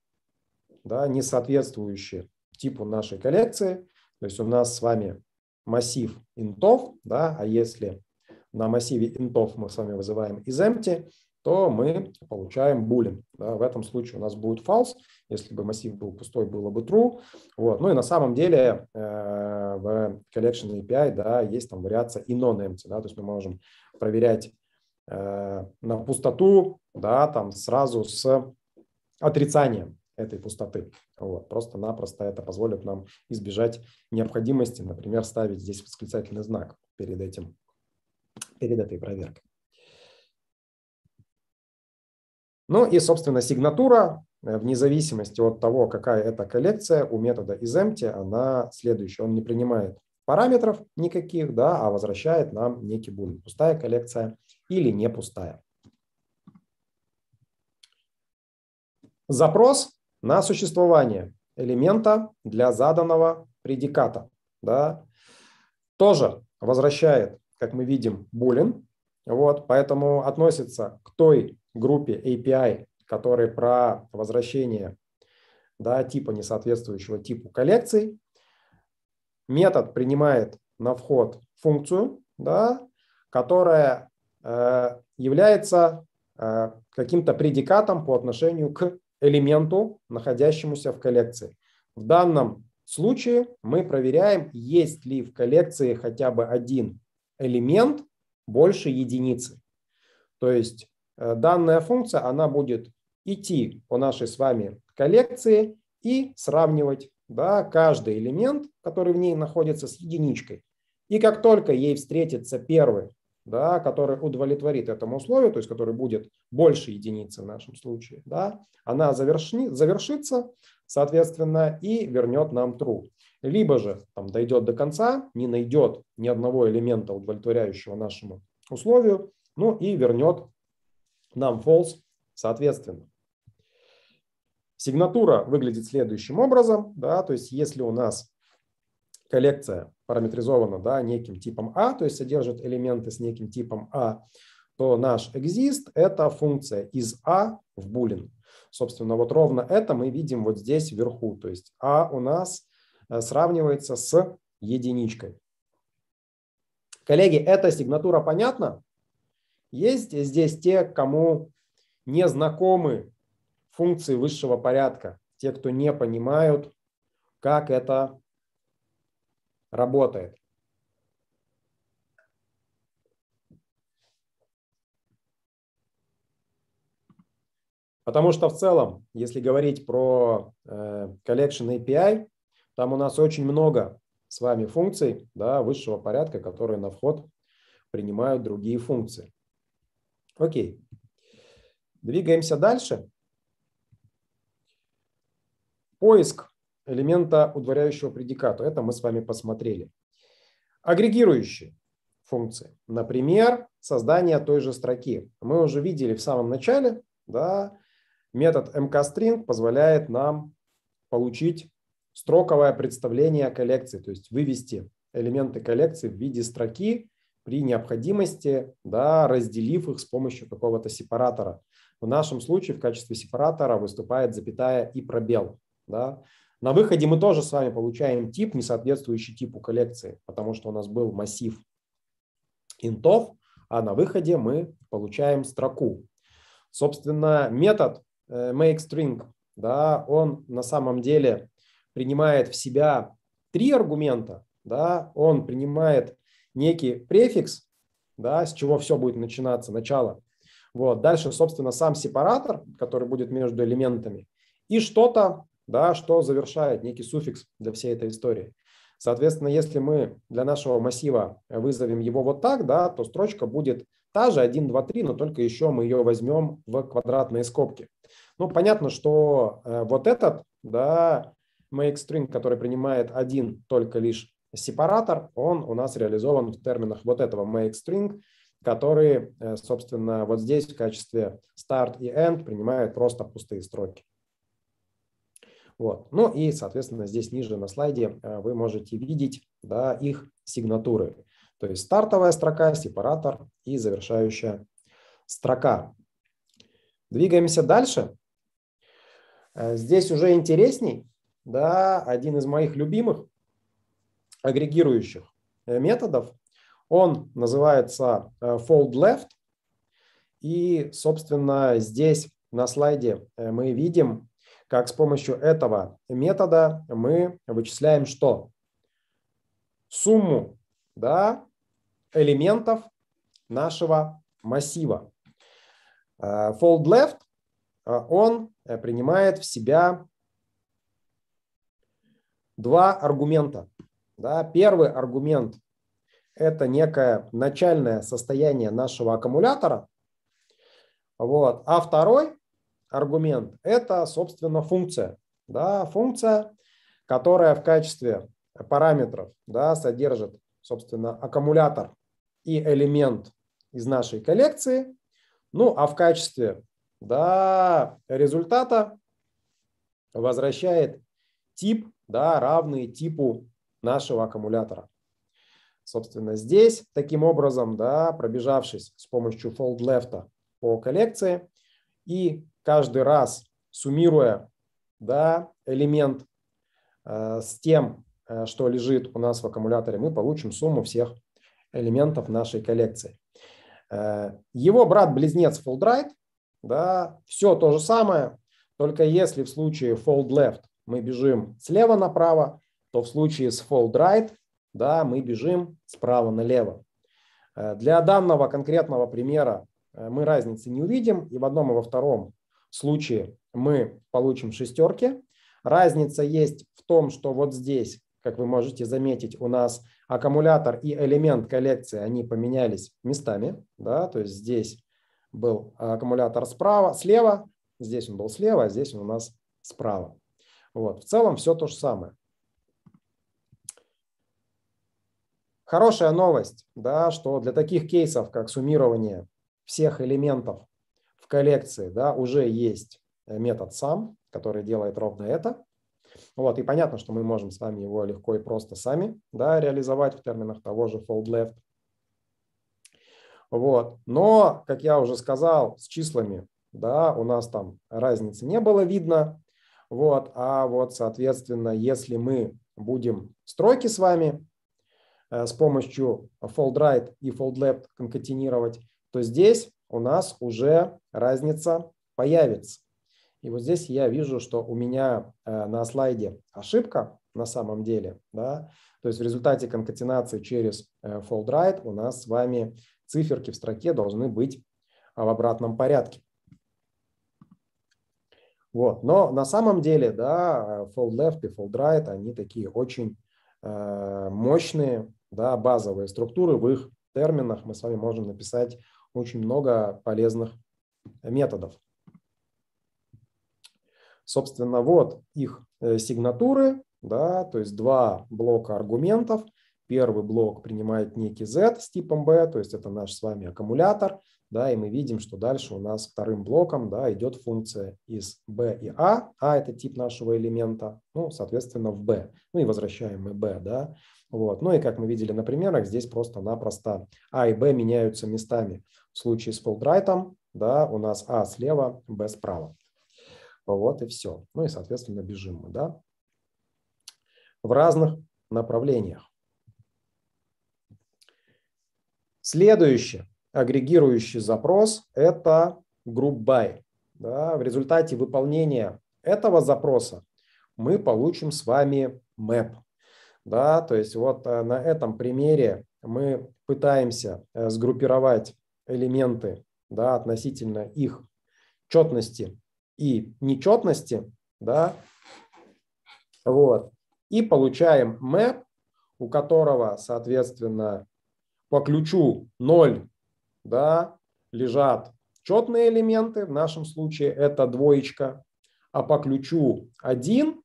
да, не соответствующий типу нашей коллекции. То есть у нас с вами массив интов, да, а если на массиве интов мы с вами вызываем из empty, то мы получаем boolean. Да, в этом случае у нас будет false, если бы массив был пустой, было бы true. Вот. Ну и на самом деле э, в collection API да, есть там вариация и non-empty, да, то есть мы можем проверять э, на пустоту да, там сразу с отрицанием этой пустоты. Вот. Просто-напросто это позволит нам избежать необходимости, например, ставить здесь восклицательный знак перед этим, перед этой проверкой. Ну и, собственно, сигнатура, э, вне зависимости от того, какая это коллекция, у метода из empty она следующая. Он не принимает параметров никаких, да, а возвращает нам некий boolean. Пустая коллекция или не пустая. Запрос на существование элемента для заданного предиката. Да, тоже возвращает, как мы видим, boolean. Вот, поэтому относится к той группе API, который про возвращение да, типа несоответствующего типу коллекций. Метод принимает на вход функцию, да, которая э, является э, каким-то предикатом по отношению к элементу, находящемуся в коллекции. В данном случае мы проверяем, есть ли в коллекции хотя бы один элемент больше единицы. То есть Э, данная функция, она будет идти по нашей с вами коллекции и сравнивать да, каждый элемент, который в ней находится, с единичкой. И как только ей встретится первый, да, который удовлетворит этому условию, то есть который будет больше единицы в нашем случае, да, она завершни, завершится, соответственно, и вернет нам true. Либо же там, дойдет до конца, не найдет ни одного элемента, удовлетворяющего нашему условию, ну и вернет нам false, соответственно. Сигнатура выглядит следующим образом. Да, то есть если у нас коллекция параметризована да, неким типом А, то есть содержит элементы с неким типом А, то наш exist – это функция из А в boolean. Собственно, вот ровно это мы видим вот здесь вверху. То есть А у нас э, сравнивается с единичкой. Коллеги, эта сигнатура понятна? Есть здесь те, кому не знакомы функции высшего порядка, те, кто не понимают, как это работает. Потому что в целом, если говорить про э, Collection API, там у нас очень много с вами функций да, высшего порядка, которые на вход принимают другие функции. Окей. Двигаемся дальше. Поиск элемента удворяющего предиката. Это мы с вами посмотрели. Агрегирующие функции. Например, создание той же строки. Мы уже видели в самом начале, да, метод mkstring позволяет нам получить строковое представление коллекции, то есть вывести элементы коллекции в виде строки при необходимости, да, разделив их с помощью какого-то сепаратора. В нашем случае в качестве сепаратора выступает запятая и пробел. Да. На выходе мы тоже с вами получаем тип, не соответствующий типу коллекции, потому что у нас был массив интов, а на выходе мы получаем строку. Собственно, метод э, makeString, да, он на самом деле принимает в себя три аргумента. Да, он принимает некий префикс, да, с чего все будет начинаться, начало. Вот. Дальше, собственно, сам сепаратор, который будет между элементами, и что-то, да, что завершает некий суффикс для всей этой истории. Соответственно, если мы для нашего массива вызовем его вот так, да, то строчка будет та же 1, 2, 3, но только еще мы ее возьмем в квадратные скобки. Ну, понятно, что э, вот этот, да, make string, который принимает один только лишь Сепаратор, он у нас реализован в терминах вот этого make string, который, э, собственно, вот здесь в качестве start и end принимает просто пустые строки. Вот. Ну и, соответственно, здесь ниже на слайде э, вы можете видеть да, их сигнатуры. То есть стартовая строка, сепаратор и завершающая строка. Двигаемся дальше. Э, здесь уже интересней. Да, один из моих любимых агрегирующих э, методов. Он называется э, fold left. И, собственно, здесь на слайде э, мы видим, как с помощью этого метода мы вычисляем что? Сумму да, элементов нашего массива. Fold left, он принимает в себя два аргумента. Да, первый аргумент – это некое начальное состояние нашего аккумулятора. Вот. А второй аргумент – это, собственно, функция. Да, функция, которая в качестве параметров да, содержит, собственно, аккумулятор и элемент из нашей коллекции. Ну, а в качестве да, результата возвращает тип, да, равный типу нашего аккумулятора. Собственно, здесь таким образом, да, пробежавшись с помощью fold left по коллекции и каждый раз суммируя да, элемент э, с тем, э, что лежит у нас в аккумуляторе, мы получим сумму всех элементов нашей коллекции. Э, его брат-близнец fold right, да, все то же самое, только если в случае fold left мы бежим слева направо, то в случае с fold right да, мы бежим справа налево. Э, для данного конкретного примера э, мы разницы не увидим, и в одном и во втором случае мы получим шестерки. Разница есть в том, что вот здесь, как вы можете заметить, у нас аккумулятор и элемент коллекции, они поменялись местами. Да? То есть здесь был аккумулятор справа, слева, здесь он был слева, а здесь он у нас справа. Вот. В целом все то же самое. Хорошая новость, да, что для таких кейсов, как суммирование всех элементов в коллекции, да, уже есть э, метод сам, который делает ровно это. Вот, и понятно, что мы можем с вами его легко и просто сами да, реализовать в терминах того же fold left. Вот. Но, как я уже сказал, с числами да, у нас там разницы не было видно. Вот, а вот, соответственно, если мы будем строки с вами Э, с помощью fold right и fold left конкатинировать, то здесь у нас уже разница появится. И вот здесь я вижу, что у меня э, на слайде ошибка на самом деле. Да? То есть в результате конкатенации через э, fold right у нас с вами циферки в строке должны быть а, в обратном порядке. Вот. Но на самом деле да, fold left и fold right, они такие очень мощные да, базовые структуры, в их терминах мы с вами можем написать очень много полезных методов. Собственно, вот их э, сигнатуры, да, то есть два блока аргументов. Первый блок принимает некий Z с типом B, то есть это наш с вами аккумулятор, да, и мы видим, что дальше у нас вторым блоком да, идет функция из B и A, a а это тип нашего элемента, ну, соответственно, в B, ну и возвращаем мы B, да, вот. Ну и как мы видели на примерах, здесь просто-напросто А и Б меняются местами. В случае с Fulbright'ом да, у нас А слева, Б справа. Вот и все. Ну и, соответственно, бежим мы да, в разных направлениях. Следующий агрегирующий запрос – это group by. Да, в результате выполнения этого запроса мы получим с вами map. Да, то есть вот э, на этом примере мы пытаемся э, сгруппировать элементы да, относительно их четности и нечетности, да, вот, и получаем map, у которого, соответственно, по ключу 0 да, лежат четные элементы, в нашем случае это двоечка, а по ключу 1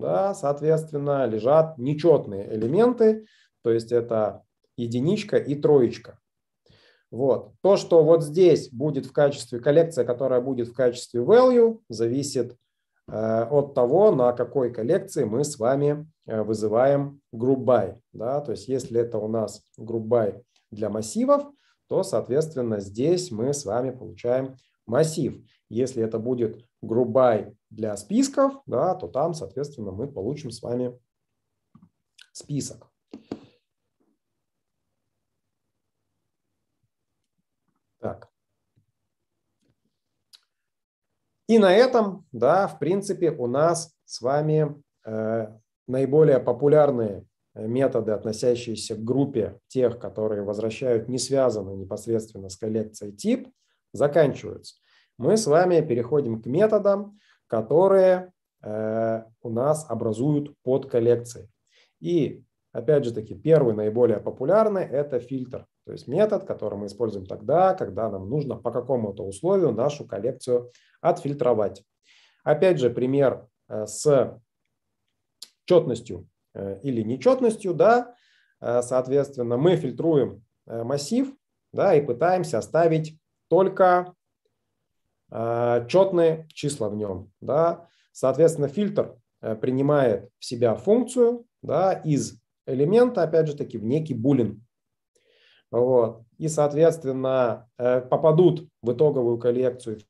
да, соответственно, лежат нечетные элементы, то есть это единичка и троечка. Вот. То, что вот здесь будет в качестве коллекция, которая будет в качестве value, зависит э, от того, на какой коллекции мы с вами э, вызываем group by. Да? То есть если это у нас group by для массивов, то, соответственно, здесь мы с вами получаем массив. Если это будет грубай для списков, да, то там, соответственно, мы получим с вами список. Так. И на этом, да, в принципе, у нас с вами э, наиболее популярные э, методы, относящиеся к группе тех, которые возвращают не связанный непосредственно с коллекцией тип, заканчиваются мы с вами переходим к методам, которые э, у нас образуют под коллекции. И опять же таки, первый наиболее популярный – это фильтр. То есть метод, который мы используем тогда, когда нам нужно по какому-то условию нашу коллекцию отфильтровать. Опять же, пример э, с четностью э, или нечетностью. Да? Соответственно, мы фильтруем массив да, и пытаемся оставить только Э, четные числа в нем. Да. Соответственно, фильтр э, принимает в себя функцию да, из элемента, опять же таки, в некий булин. Вот. И, соответственно, э, попадут в итоговую коллекцию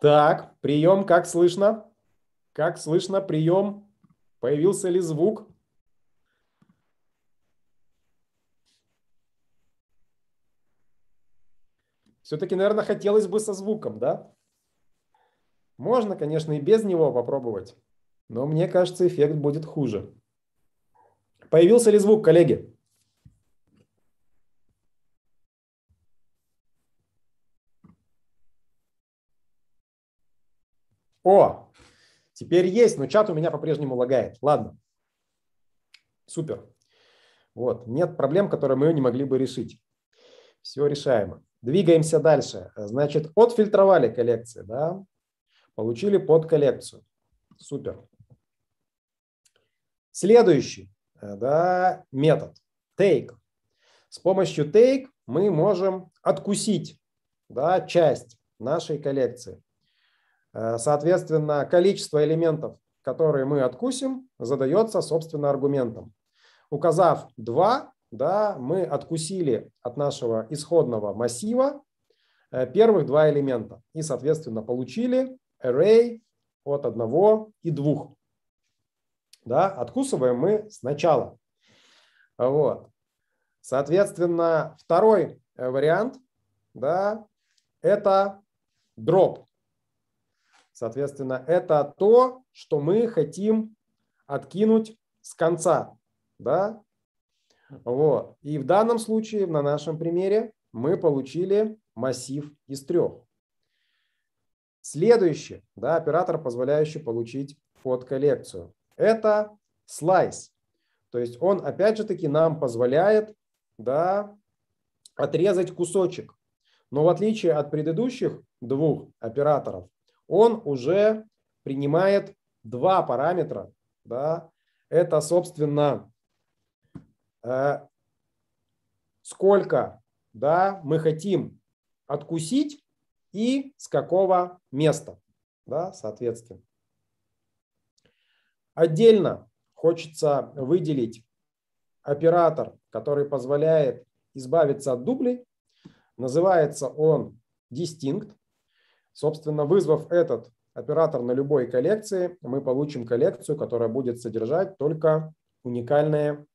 Так, прием, как слышно? Как слышно прием? Появился ли звук? Все-таки, наверное, хотелось бы со звуком, да? Можно, конечно, и без него попробовать, но мне кажется, эффект будет хуже. Появился ли звук, коллеги? О, теперь есть, но чат у меня по-прежнему лагает. Ладно. Супер. Вот, нет проблем, которые мы не могли бы решить. Все решаемо. Двигаемся дальше. Значит, отфильтровали коллекции, да? Получили под коллекцию. Супер. Следующий да, метод – take. С помощью take мы можем откусить да, часть нашей коллекции. Э, соответственно, количество элементов, которые мы откусим, задается, собственно, аргументом. Указав 2, да, мы откусили от нашего исходного массива э, первых два элемента и, соответственно, получили array от 1 и 2. Да, откусываем мы сначала. Вот. Соответственно, второй э, вариант да, – это дроп. Соответственно, это то, что мы хотим откинуть с конца. Да? Вот. И в данном случае, на нашем примере, мы получили массив из трех. Следующий да, оператор, позволяющий получить фотоколлекцию, это слайс. То есть он, опять же таки, нам позволяет да, отрезать кусочек. Но в отличие от предыдущих двух операторов, он уже принимает два параметра. Да? Это, собственно, э, сколько да, мы хотим откусить и с какого места, да, соответственно. Отдельно хочется выделить оператор, который позволяет избавиться от дублей. Называется он distinct. Собственно, вызвав этот оператор на любой коллекции, мы получим коллекцию, которая будет содержать только уникальные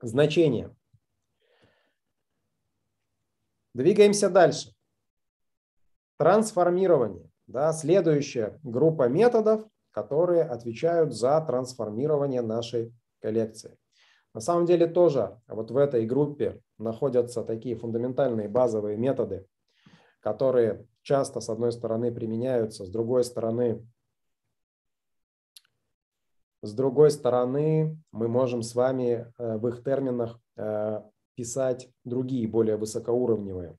значения. Двигаемся дальше. Трансформирование. Да, следующая группа методов, которые отвечают за трансформирование нашей коллекции. На самом деле тоже вот в этой группе находятся такие фундаментальные базовые методы, которые часто, с одной стороны, применяются, с другой стороны, с другой стороны, мы можем с вами э, в их терминах э, писать другие, более высокоуровневые.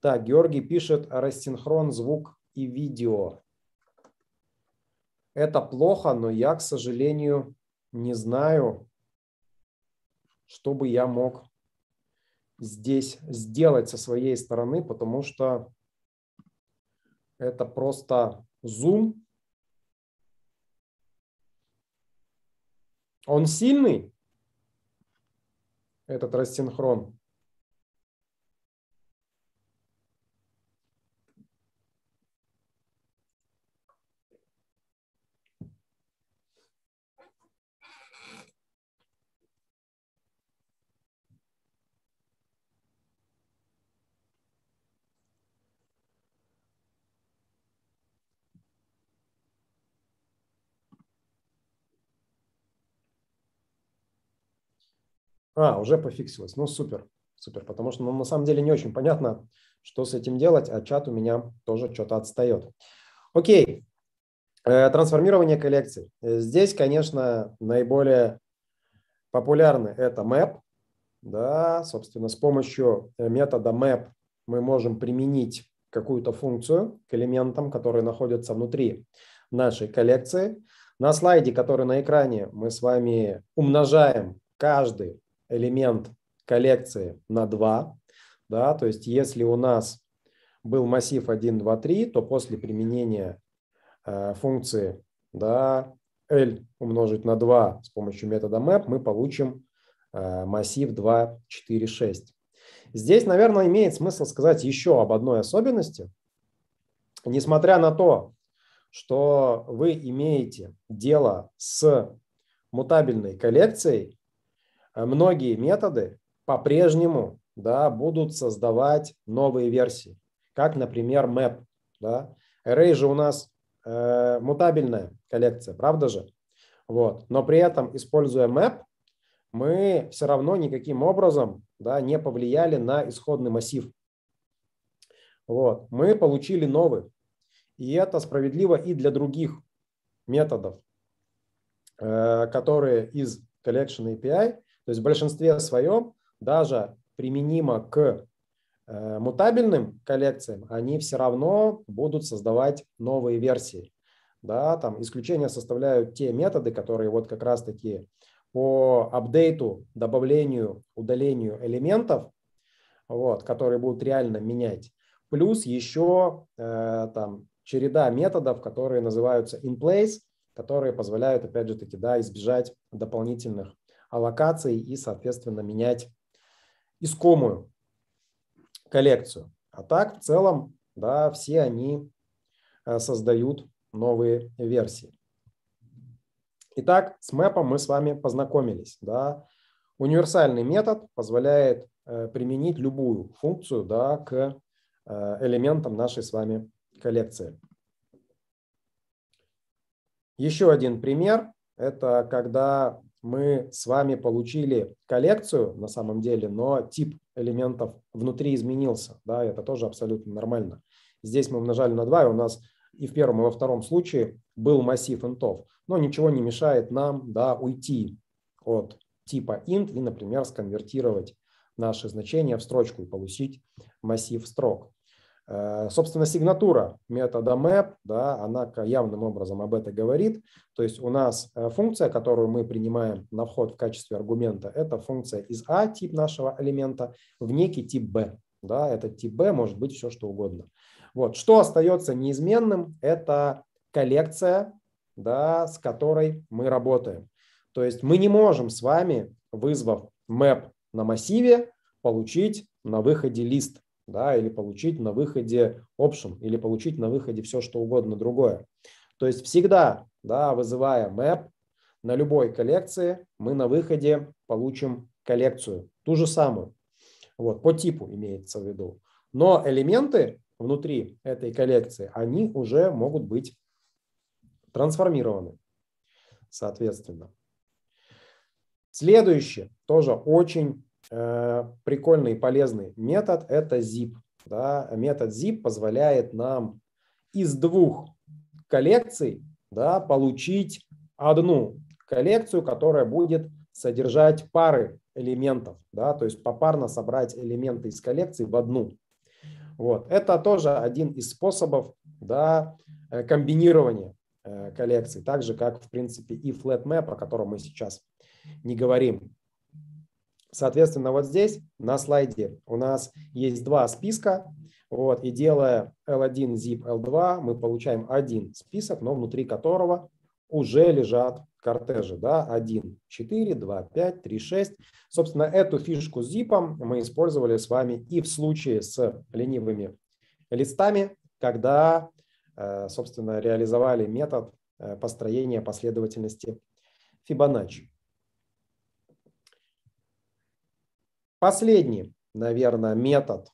Так, Георгий пишет рассинхрон звук и видео. Это плохо, но я, к сожалению, не знаю, что бы я мог здесь сделать со своей стороны, потому что это просто зум. Он сильный, этот рассинхрон. А, уже пофиксилось. Ну, супер, супер. Потому что, ну, на самом деле не очень понятно, что с этим делать, а чат у меня тоже что-то отстает. Окей. Э, трансформирование коллекций. Здесь, конечно, наиболее популярны это map. Да, собственно, с помощью метода map мы можем применить какую-то функцию к элементам, которые находятся внутри нашей коллекции. На слайде, который на экране, мы с вами умножаем каждый элемент коллекции на 2. Да, то есть если у нас был массив 1, 2, 3, то после применения э, функции да, L умножить на 2 с помощью метода map мы получим э, массив 2, 4, 6. Здесь, наверное, имеет смысл сказать еще об одной особенности. Несмотря на то, что вы имеете дело с мутабельной коллекцией, Э, многие методы по-прежнему да, будут создавать новые версии, как, например, map. Да? Array же у нас э, мутабельная коллекция, правда же? Вот. Но при этом, используя map, мы все равно никаким образом да, не повлияли на исходный массив. Вот. Мы получили новый. И это справедливо и для других методов, э, которые из Collection API то есть в большинстве своем даже применимо к э, мутабельным коллекциям, они все равно будут создавать новые версии. Да, там исключения составляют те методы, которые вот как раз таки по апдейту, добавлению, удалению элементов, вот, которые будут реально менять. Плюс еще э, там череда методов, которые называются in place, которые позволяют, опять же таки, да, избежать дополнительных аллокаций и, соответственно, менять искомую коллекцию. А так, в целом, да, все они э, создают новые версии. Итак, с мэпом мы с вами познакомились. Да. Универсальный метод позволяет э, применить любую функцию да, к э, элементам нашей с вами коллекции. Еще один пример – это когда мы с вами получили коллекцию на самом деле, но тип элементов внутри изменился. Да, это тоже абсолютно нормально. Здесь мы умножали на 2, и у нас и в первом, и во втором случае был массив интов. Но ничего не мешает нам да, уйти от типа int и, например, сконвертировать наши значения в строчку и получить массив строк. Э, собственно, сигнатура метода map, да, она явным образом об этом говорит. То есть у нас э, функция, которую мы принимаем на вход в качестве аргумента, это функция из А, тип нашего элемента, в некий тип b, Да, этот тип b может быть все что угодно. Вот. Что остается неизменным, это коллекция, да, с которой мы работаем. То есть мы не можем с вами, вызвав map на массиве, получить на выходе лист да, или получить на выходе option, или получить на выходе все, что угодно другое. То есть всегда, да, вызывая map на любой коллекции, мы на выходе получим коллекцию, ту же самую. Вот, по типу имеется в виду. Но элементы внутри этой коллекции, они уже могут быть трансформированы, соответственно. Следующее, тоже очень Э, прикольный и полезный метод – это zip. Да? Метод zip позволяет нам из двух коллекций да, получить одну коллекцию, которая будет содержать пары элементов, да, то есть попарно собрать элементы из коллекции в одну. Вот. Это тоже один из способов да, э, комбинирования э, коллекций, так же как, в принципе, и FlatMap, о котором мы сейчас не говорим. Соответственно, вот здесь на слайде у нас есть два списка. Вот, и делая L1, zip, L2, мы получаем один список, но внутри которого уже лежат кортежи. Да? 1, 4, 2, 5, 3, 6. Собственно, эту фишку с зипом мы использовали с вами и в случае с ленивыми листами, когда, э, собственно, реализовали метод э, построения последовательности Fibonacci. Последний, наверное, метод,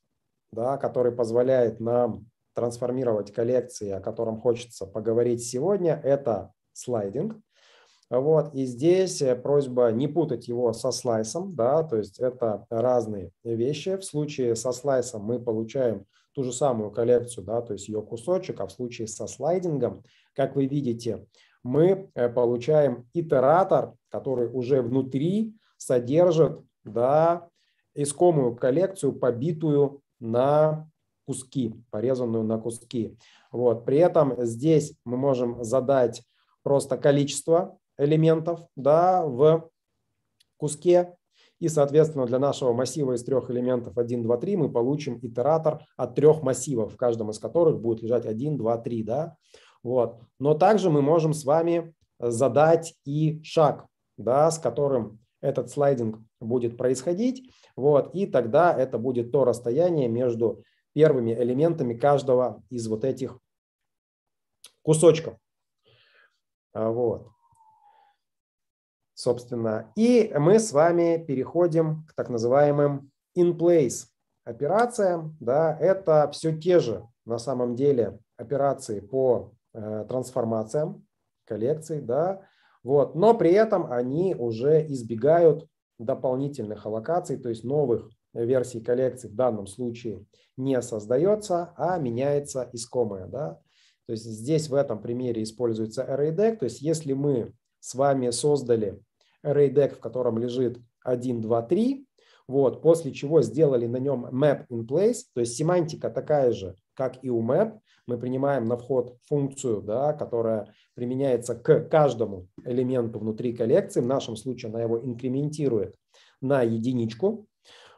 да, который позволяет нам трансформировать коллекции, о котором хочется поговорить сегодня, это слайдинг. Вот, и здесь э, просьба не путать его со слайсом, да, то есть это разные вещи. В случае со слайсом мы получаем ту же самую коллекцию, да, то есть ее кусочек, а в случае со слайдингом, как вы видите, мы э, получаем итератор, который уже внутри содержит да, искомую коллекцию, побитую на куски, порезанную на куски. Вот. При этом здесь мы можем задать просто количество элементов да, в куске. И, соответственно, для нашего массива из трех элементов 1, 2, 3 мы получим итератор от трех массивов, в каждом из которых будет лежать 1, 2, 3. Да? Вот. Но также мы можем с вами задать и шаг, да, с которым этот слайдинг будет происходить. Вот, и тогда это будет то расстояние между первыми элементами каждого из вот этих кусочков. А, вот. Собственно, и мы с вами переходим к так называемым in-place операциям. Да, это все те же на самом деле операции по э, трансформациям коллекций, да, вот, но при этом они уже избегают дополнительных аллокаций, то есть новых версий коллекций в данном случае не создается, а меняется искомое. Да? То есть здесь в этом примере используется ArrayDeck. То есть если мы с вами создали ArrayDeck, в котором лежит 1, 2, 3, вот, после чего сделали на нем map in place, то есть семантика такая же, как и у map, мы принимаем на вход функцию, да, которая применяется к каждому элементу внутри коллекции. В нашем случае она его инкрементирует на единичку.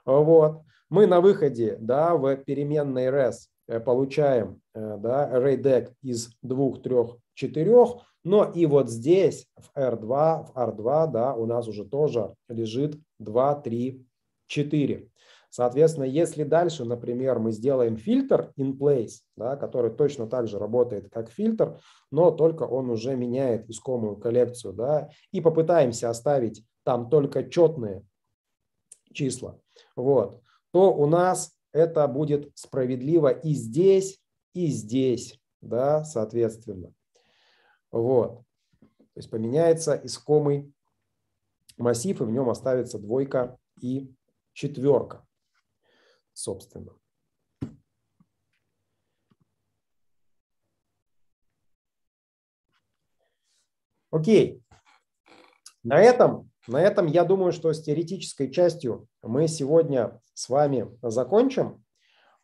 Вот. Мы на выходе да, в переменной res э, получаем э, да, array deck из двух, трех, четырех. Но и вот здесь в R2, в R2 да, у нас уже тоже лежит 2, 3, 4. Соответственно, если дальше, например, мы сделаем фильтр in place, да, который точно так же работает, как фильтр, но только он уже меняет искомую коллекцию, да, и попытаемся оставить там только четные числа, вот, то у нас это будет справедливо и здесь, и здесь, да, соответственно. Вот. То есть поменяется искомый массив, и в нем оставится двойка и четверка собственно. Окей. На этом, на этом я думаю, что с теоретической частью мы сегодня с вами закончим.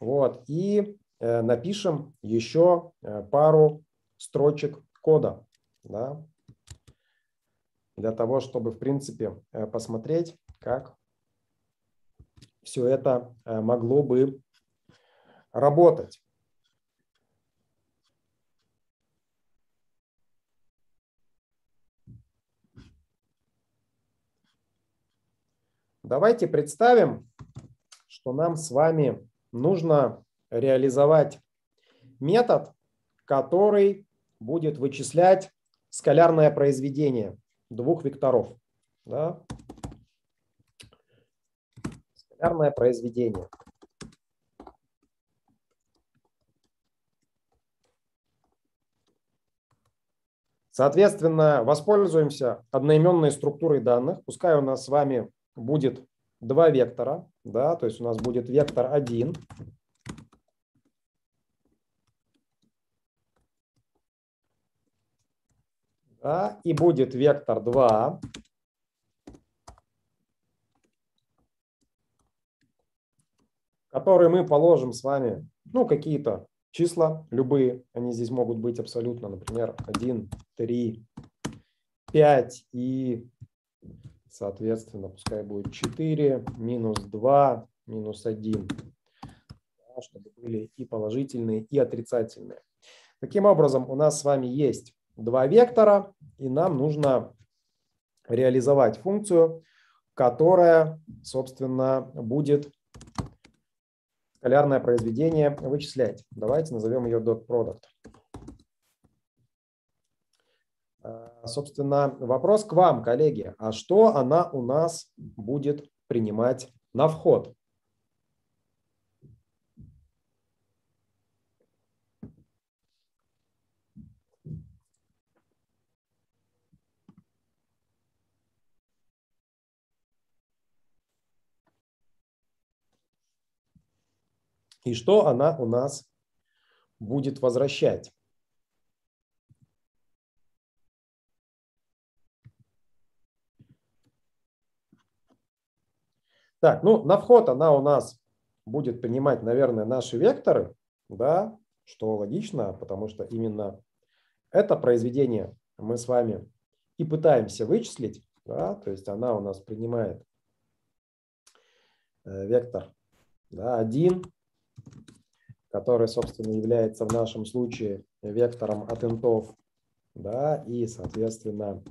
Вот, и э, напишем еще э, пару строчек кода. Да, для того, чтобы, в принципе, э, посмотреть, как все это э, могло бы работать. Давайте представим, что нам с вами нужно реализовать метод, который будет вычислять скалярное произведение двух векторов. Да? литературное произведение. Соответственно, воспользуемся одноименной структурой данных. Пускай у нас с вами будет два вектора, да, то есть у нас будет вектор 1, да, и будет вектор 2, который мы положим с вами, ну, какие-то числа, любые, они здесь могут быть абсолютно, например, 1, 3, 5 и, соответственно, пускай будет 4, минус 2, минус 1, да, чтобы были и положительные, и отрицательные. Таким образом, у нас с вами есть два вектора, и нам нужно реализовать функцию, которая, собственно, будет скалярное произведение вычислять. Давайте назовем ее dot product. А, собственно, вопрос к вам, коллеги. А что она у нас будет принимать на вход? и что она у нас будет возвращать. Так, ну на вход она у нас будет принимать, наверное, наши векторы, да, что логично, потому что именно это произведение мы с вами и пытаемся вычислить, да, то есть она у нас принимает э, вектор да, 1, который, собственно, является в нашем случае вектором от интов, да, и, соответственно,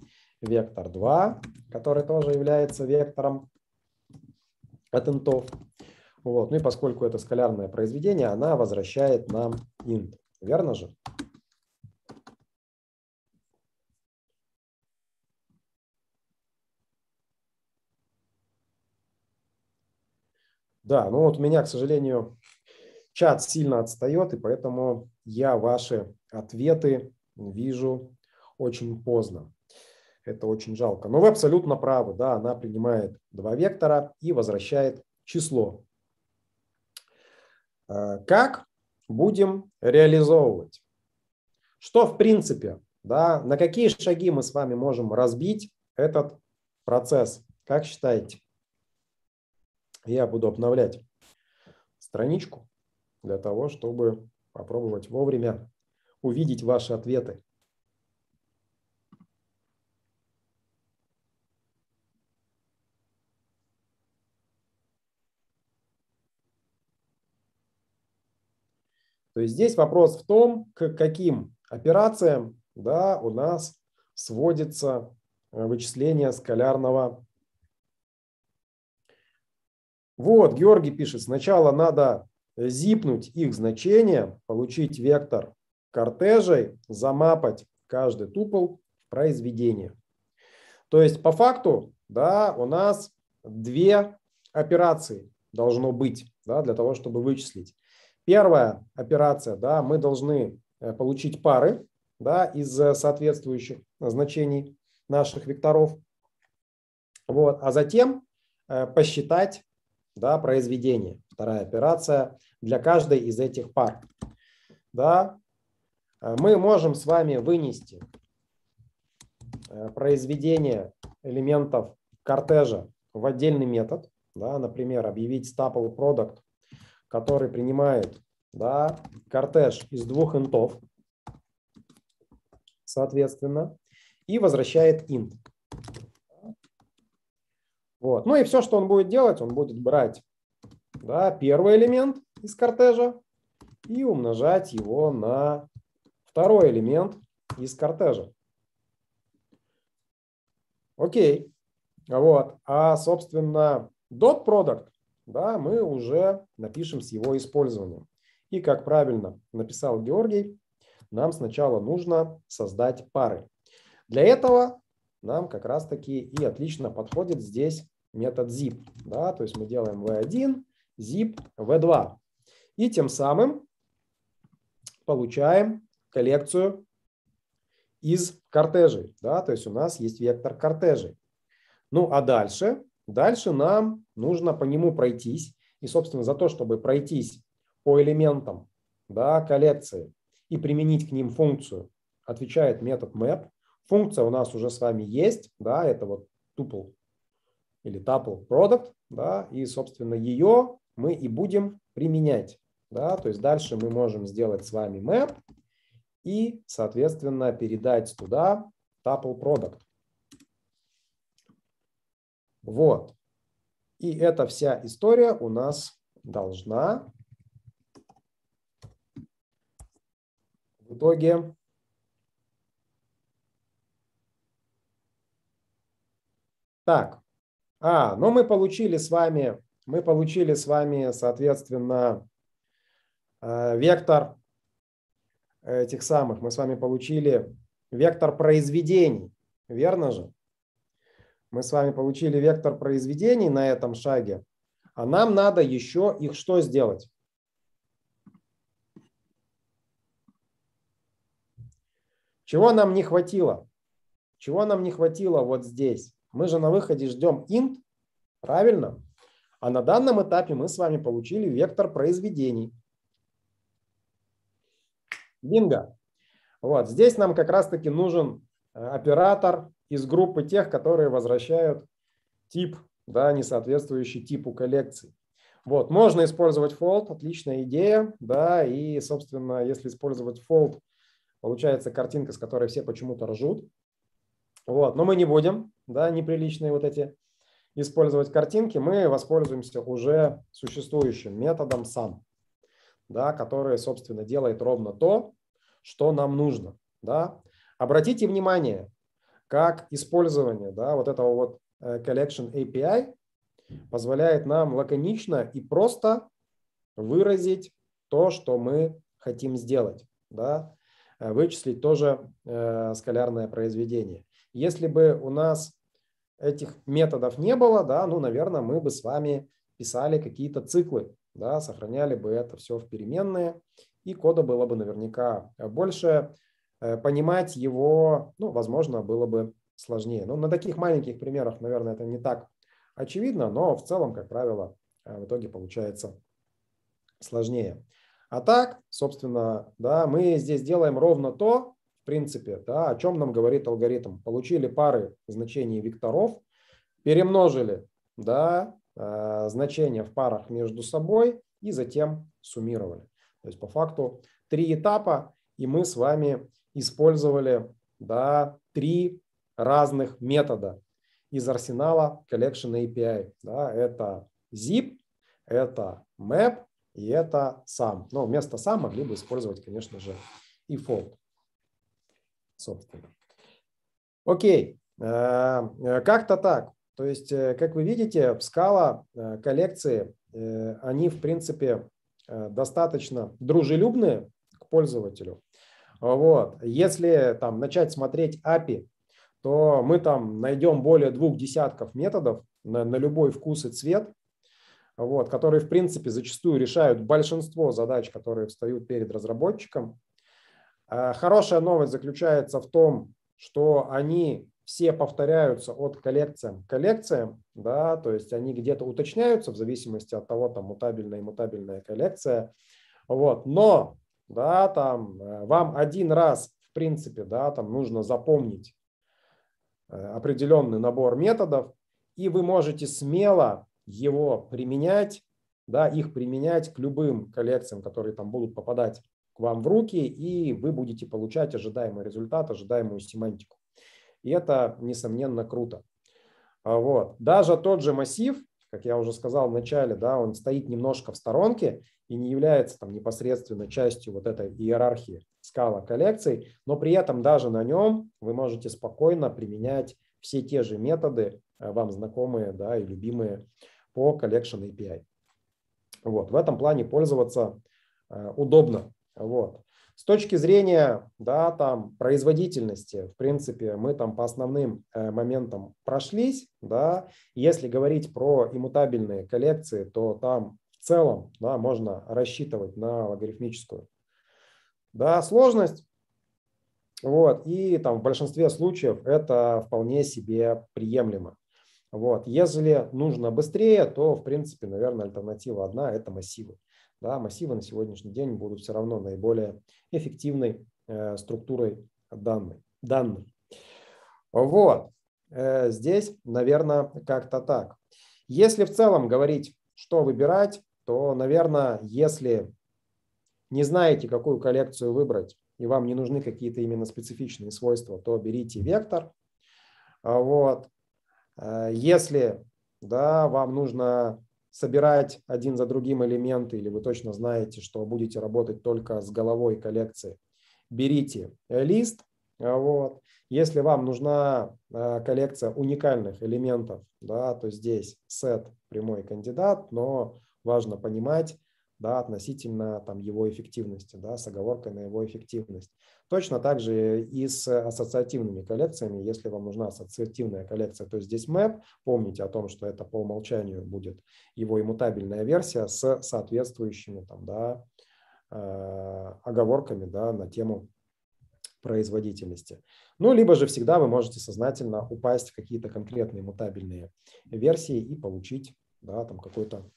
вектор 2, который тоже является вектором от интов. Вот. Ну и поскольку это скалярное произведение, она возвращает нам int. Верно же? Да, ну вот у меня, к сожалению, Чат сильно отстает, и поэтому я ваши ответы вижу очень поздно. Это очень жалко. Но вы абсолютно правы, да, она принимает два вектора и возвращает число. А, как будем реализовывать? Что в принципе, да, на какие шаги мы с вами можем разбить этот процесс? Как считаете? Я буду обновлять страничку для того, чтобы попробовать вовремя увидеть ваши ответы. То есть здесь вопрос в том, к каким операциям да, у нас сводится э, вычисление скалярного. Вот, Георгий пишет, сначала надо зипнуть их значения, получить вектор кортежей, замапать каждый тупл в произведение. То есть по факту да, у нас две операции должно быть да, для того, чтобы вычислить. Первая операция, да, мы должны э, получить пары да, из э, соответствующих значений наших векторов. Вот, а затем э, посчитать да, произведение, вторая операция для каждой из этих пар. Да, э, мы можем с вами вынести э, произведение элементов кортежа в отдельный метод, да, например, объявить staple product, который принимает да, кортеж из двух интов, соответственно, и возвращает int. Вот. Ну и все, что он будет делать, он будет брать да, первый элемент из кортежа и умножать его на второй элемент из кортежа. Окей. Вот. А, собственно, dot product да, мы уже напишем с его использованием. И, как правильно написал Георгий, нам сначала нужно создать пары. Для этого нам как раз-таки и отлично подходит здесь метод zip. Да? То есть мы делаем v1, zip, v2. И тем самым получаем коллекцию из кортежей. Да? То есть у нас есть вектор кортежей. Ну а дальше, дальше нам нужно по нему пройтись. И, собственно, за то, чтобы пройтись по элементам да, коллекции и применить к ним функцию, отвечает метод map функция у нас уже с вами есть, да, это вот tuple или tuple product, да, и, собственно, ее мы и будем применять, да, то есть дальше мы можем сделать с вами map и, соответственно, передать туда tuple product. Вот. И эта вся история у нас должна в итоге Так, а, ну мы получили с вами, мы получили с вами, соответственно, э, вектор этих самых, мы с вами получили вектор произведений, верно же? Мы с вами получили вектор произведений на этом шаге, а нам надо еще их что сделать? Чего нам не хватило? Чего нам не хватило вот здесь? Мы же на выходе ждем int, правильно? А на данном этапе мы с вами получили вектор произведений. Бинго. Вот. Здесь нам как раз-таки нужен э, оператор из группы тех, которые возвращают тип, да, не соответствующий типу коллекции. Вот. Можно использовать fold, отличная идея. Да, и, собственно, если использовать fold, получается картинка, с которой все почему-то ржут. Вот. Но мы не будем да, неприличные вот эти использовать картинки, мы воспользуемся уже существующим методом сам, да, который, собственно, делает ровно то, что нам нужно. Да. Обратите внимание, как использование да, вот этого вот э, Collection API позволяет нам лаконично и просто выразить то, что мы хотим сделать, да, э, вычислить тоже э, скалярное произведение. Если бы у нас этих методов не было, да, ну, наверное, мы бы с вами писали какие-то циклы, да, сохраняли бы это все в переменные, и кода было бы наверняка больше. Э, понимать его, ну, возможно, было бы сложнее. Ну, на таких маленьких примерах, наверное, это не так очевидно, но в целом, как правило, э, в итоге получается сложнее. А так, собственно, да, мы здесь делаем ровно то, принципе, да, о чем нам говорит алгоритм. Получили пары значений векторов, перемножили да, э, значения в парах между собой и затем суммировали. То есть по факту три этапа, и мы с вами использовали да, три разных метода из арсенала Collection API. Да, это zip, это map и это сам. Но вместо сам могли бы использовать, конечно же, и fold собственно. Окей, э, э, как-то так. То есть, э, как вы видите, скала коллекции, они, в принципе, достаточно дружелюбные к пользователю. Вот. Если там начать смотреть API, то мы там найдем более двух десятков методов на, на любой вкус и цвет, вот, которые, в принципе, зачастую решают большинство задач, которые встают перед разработчиком. Э, хорошая новость заключается в том, что они все повторяются от коллекциям к коллекциям, да, то есть они где-то уточняются в зависимости от того, там мутабельная и мутабельная коллекция. Вот. Но да, там, э, вам один раз, в принципе, да, там нужно запомнить э, определенный набор методов, и вы можете смело его применять, да, их применять к любым коллекциям, которые там будут попадать вам в руки, и вы будете получать ожидаемый результат, ожидаемую семантику. И это, несомненно, круто. А вот. Даже тот же массив, как я уже сказал в начале, да, он стоит немножко в сторонке и не является там непосредственно частью вот этой иерархии скала коллекций, но при этом даже на нем вы можете спокойно применять все те же методы, э, вам знакомые да, и любимые по Collection API. Вот, в этом плане пользоваться э, удобно. Вот. С точки зрения да, там, производительности, в принципе, мы там по основным э, моментам прошлись. Да. Если говорить про иммутабельные коллекции, то там в целом да, можно рассчитывать на логарифмическую. Да, сложность. Вот. И там в большинстве случаев это вполне себе приемлемо. Вот. Если нужно быстрее, то, в принципе, наверное, альтернатива одна – это массивы да, массивы на сегодняшний день будут все равно наиболее эффективной э, структурой данной. данных. Вот, э, здесь, наверное, как-то так. Если в целом говорить, что выбирать, то, наверное, если не знаете, какую коллекцию выбрать, и вам не нужны какие-то именно специфичные свойства, то берите вектор. Вот. Э, если да, вам нужно собирать один за другим элементы, или вы точно знаете, что будете работать только с головой коллекции, берите лист. А вот. Если вам нужна э, коллекция уникальных элементов, да, то здесь сет прямой кандидат, но важно понимать, да, относительно там, его эффективности, да, с оговоркой на его эффективность. Точно так же и с ассоциативными коллекциями, если вам нужна ассоциативная коллекция, то здесь map, помните о том, что это по умолчанию будет его иммутабельная версия с соответствующими там, да, э, оговорками да, на тему производительности. Ну, либо же всегда вы можете сознательно упасть в какие-то конкретные мутабельные версии и получить да, там какой-то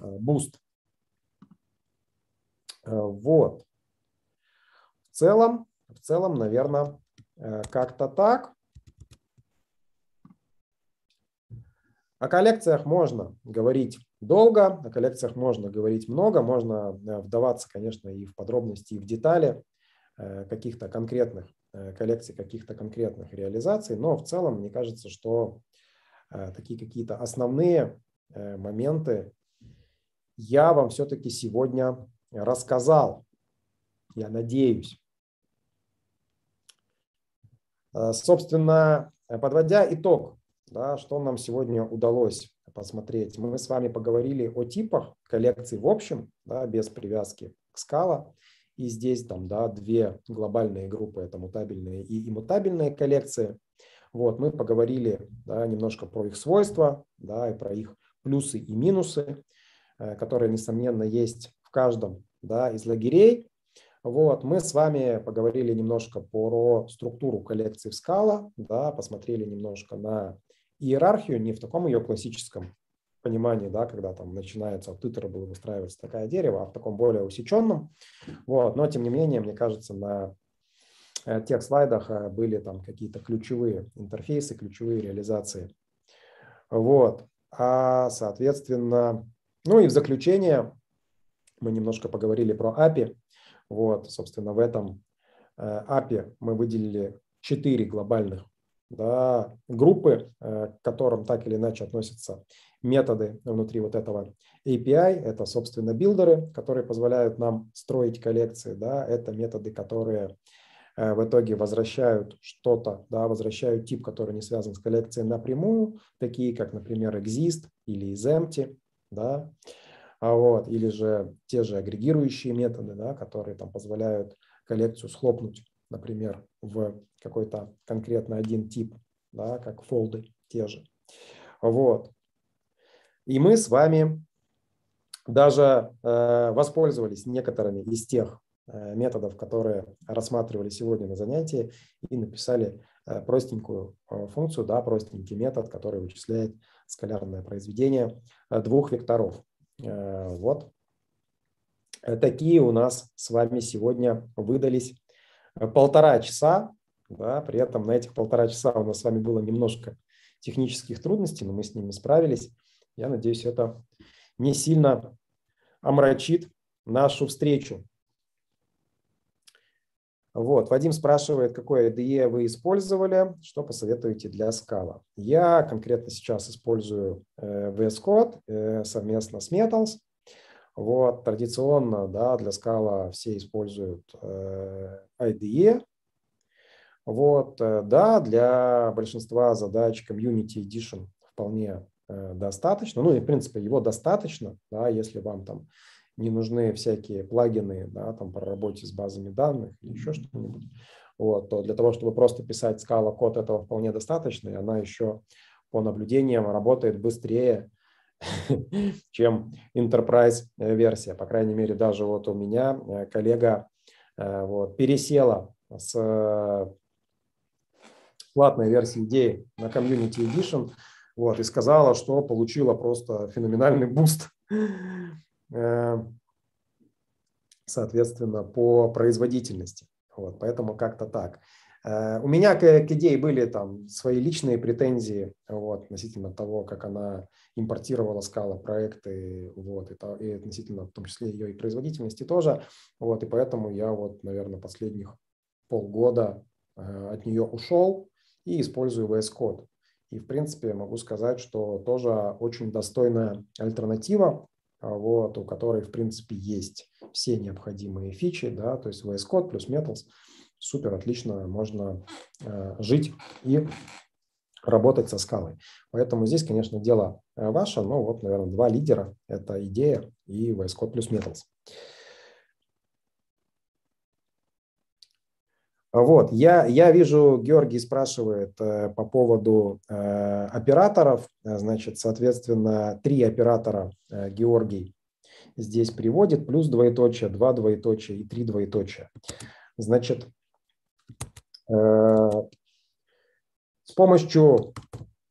э, буст Э, вот. В целом, в целом, наверное, э, как-то так. О коллекциях можно говорить долго, о коллекциях можно говорить много, можно э, вдаваться, конечно, и в подробности, и в детали каких-то конкретных коллекций, каких-то конкретных реализаций, но в целом мне кажется, что такие какие-то основные моменты я вам все-таки сегодня рассказал, я надеюсь. Э, собственно, э, подводя итог, да, что нам сегодня удалось посмотреть, мы с вами поговорили о типах коллекций в общем, да, без привязки к скала. И здесь там, да, две глобальные группы, это мутабельные и иммутабельные коллекции. Вот, мы поговорили да, немножко про их свойства, да, и про их плюсы и минусы, э, которые, несомненно, есть каждом да, из лагерей. Вот, мы с вами поговорили немножко про структуру коллекции в скала, да, посмотрели немножко на иерархию, не в таком ее классическом понимании, да, когда там начинается от титера было выстраиваться такое дерево, а в таком более усеченном. Вот, но тем не менее, мне кажется, на э, тех слайдах э, были там какие-то ключевые интерфейсы, ключевые реализации. Вот. А, соответственно, ну и в заключение мы немножко поговорили про API. Вот, собственно, в этом API э, мы выделили четыре глобальных да, группы, э, к которым так или иначе относятся методы внутри вот этого API. Это, собственно, билдеры, которые позволяют нам строить коллекции. Да, это методы, которые э, в итоге возвращают что-то, да, возвращают тип, который не связан с коллекцией напрямую, такие как, например, exist или is empty. Да. Uh, а вот, или же те же агрегирующие методы, да, которые там позволяют коллекцию схлопнуть, например, в какой-то конкретно один тип, да, как фолды те же. Вот. И мы с вами даже э, воспользовались некоторыми из тех э, методов, которые рассматривали сегодня на занятии, и написали э, простенькую э, функцию, да, простенький метод, который вычисляет скалярное произведение э, двух векторов. Э, вот э, такие у нас с вами сегодня выдались э, полтора часа. Да, при этом на этих полтора часа у нас с вами было немножко технических трудностей, но мы с ними справились. Я надеюсь, это не сильно омрачит нашу встречу. Вот, Вадим спрашивает, какое IDE вы использовали, что посоветуете для скала. Я конкретно сейчас использую э, VS Code э, совместно с Metals. Вот, традиционно да, для скала все используют э, IDE. Вот, да, для большинства задач Community Edition вполне достаточно. Ну и, в принципе, его достаточно, да, если вам там не нужны всякие плагины, да, там по работе с базами данных или еще что-нибудь, вот, то для того, чтобы просто писать скала код, этого вполне достаточно, и она еще по наблюдениям работает быстрее, чем enterprise э, версия. По крайней мере, даже вот у меня э, коллега э, вот, пересела с платной версии идеи на Community Edition, вот, и сказала, что получила просто феноменальный буст Э, соответственно, по производительности. Вот, поэтому как-то так. Э, у меня к, к идее были там свои личные претензии вот, относительно того, как она импортировала скала проекты, вот, и, и относительно в том числе ее и производительности тоже. Вот, и поэтому я вот, наверное, последних полгода э, от нее ушел и использую VS Code. И, в принципе, могу сказать, что тоже очень достойная альтернатива а, вот, у которой, в принципе, есть все необходимые фичи, да, то есть VS Code плюс Metals, супер, отлично, можно э, жить и работать со скалой. Поэтому здесь, конечно, дело э, ваше, но вот, наверное, два лидера – это идея и VS Code плюс Metals. Вот, я, я вижу, Георгий спрашивает э, по поводу э, операторов. Э, значит, соответственно, три оператора э, Георгий здесь приводит, плюс двоеточие, два двоеточия и три двоеточия. Значит, э, с помощью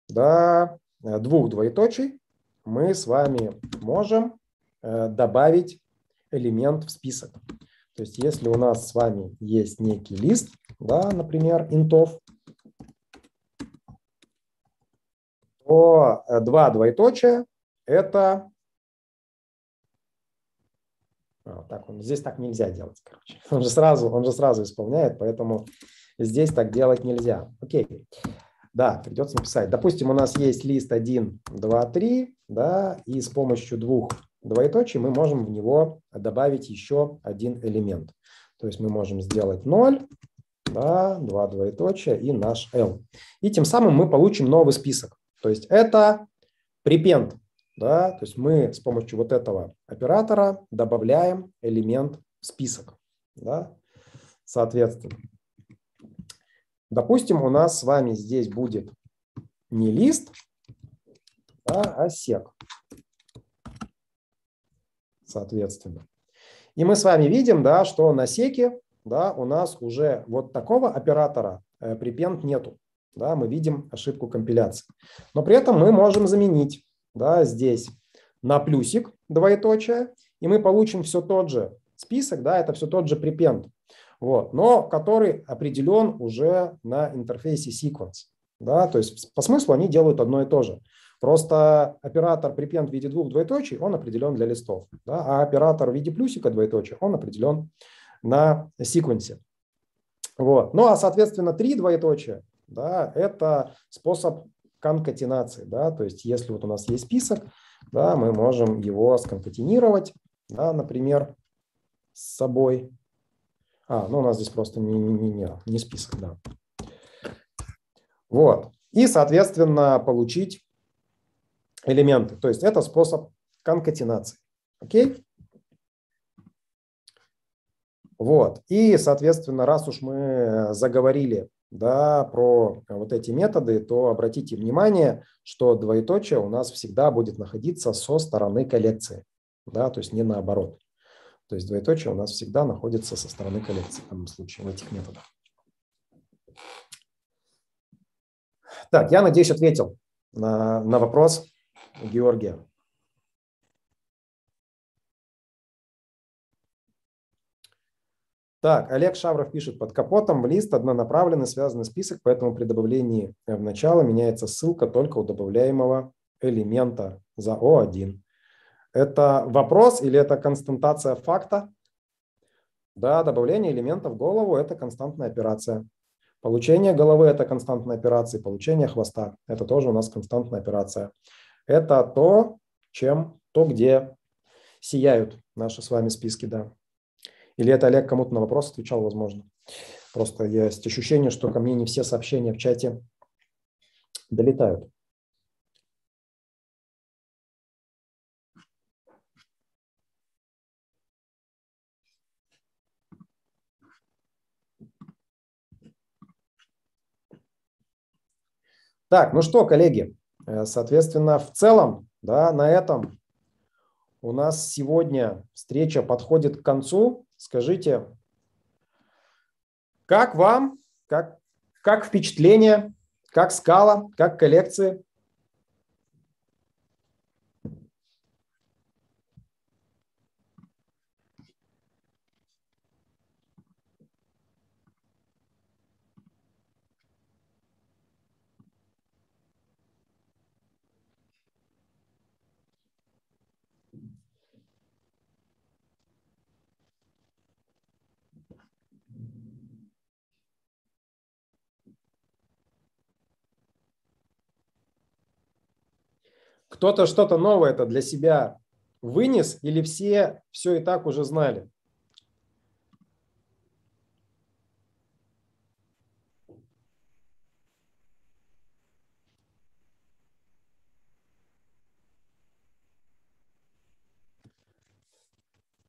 да, э, двух двоеточий мы с вами можем э, добавить элемент в список. То есть если у нас с вами есть некий лист, да, например, интов, то э, два двоеточия – это… А, так он, здесь так нельзя делать, короче. Он же, сразу, он же сразу исполняет, поэтому здесь так делать нельзя. Окей. Да, придется написать. Допустим, у нас есть лист 1, 2, 3, да, и с помощью двух двоеточие, мы можем в него добавить еще один элемент. То есть мы можем сделать 0, да, 2 двоеточия и наш L. И тем самым мы получим новый список. То есть это препент. Да? То есть мы с помощью вот этого оператора добавляем элемент в список. Да? Соответственно, допустим, у нас с вами здесь будет не лист, да, а сек соответственно. И мы с вами видим, да, что на секе да, у нас уже вот такого оператора prepend э, нету. Да, мы видим ошибку компиляции. Но при этом мы можем заменить да, здесь на плюсик двоеточие, и мы получим все тот же список, да, это все тот же prepend, вот, но который определен уже на интерфейсе sequence. Да, то есть по смыслу они делают одно и то же. Просто оператор prepend в виде двух двоеточий, он определен для листов, да, а оператор в виде плюсика двоеточия, он определен на секвенсе. Вот. Ну а, соответственно, три двоеточия да, – это способ конкатинации. Да, то есть если вот у нас есть список, да, мы можем его сконкатинировать, да, например, с собой. А, ну у нас здесь просто не, не, не, не список, да. Вот. И, соответственно, получить элементы. То есть это способ конкатенации. Окей? Вот. И, соответственно, раз уж мы заговорили да, про вот эти методы, то обратите внимание, что двоеточие у нас всегда будет находиться со стороны коллекции. Да, то есть не наоборот. То есть двоеточие у нас всегда находится со стороны коллекции в данном случае, в этих методах. Так, я надеюсь, ответил на, на вопрос. Георгия. Так, Олег Шавров пишет, под капотом в лист однонаправленный связанный список, поэтому при добавлении в начало меняется ссылка только у добавляемого элемента за О1. Это вопрос или это константация факта? Да, добавление элемента в голову – это константная операция. Получение головы – это константная операция, получение хвоста – это тоже у нас константная операция. Это то, чем, то, где сияют наши с вами списки, да. Или это Олег кому-то на вопрос отвечал, возможно. Просто есть ощущение, что ко мне не все сообщения в чате долетают. Так, ну что, коллеги, Э, соответственно, в целом, да, на этом у нас сегодня встреча подходит к концу. Скажите, как вам, как, как впечатление, как скала, как коллекции? Кто-то что-то новое это для себя вынес или все все и так уже знали?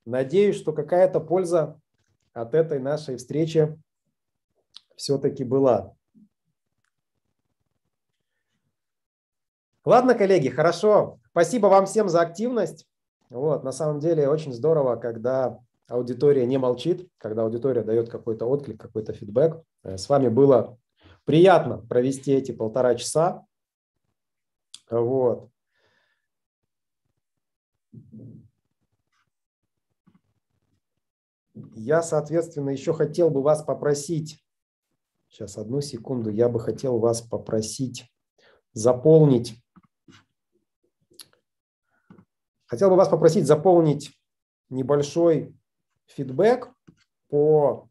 Надеюсь, что какая-то польза от этой нашей встречи все-таки была. Ладно, коллеги, хорошо. Спасибо вам всем за активность. Вот, на самом деле очень здорово, когда аудитория не молчит, когда аудитория дает какой-то отклик, какой-то фидбэк. Э, с вами было приятно провести эти полтора часа. Вот. Я, соответственно, еще хотел бы вас попросить, сейчас одну секунду, я бы хотел вас попросить заполнить Хотел бы вас попросить заполнить небольшой фидбэк по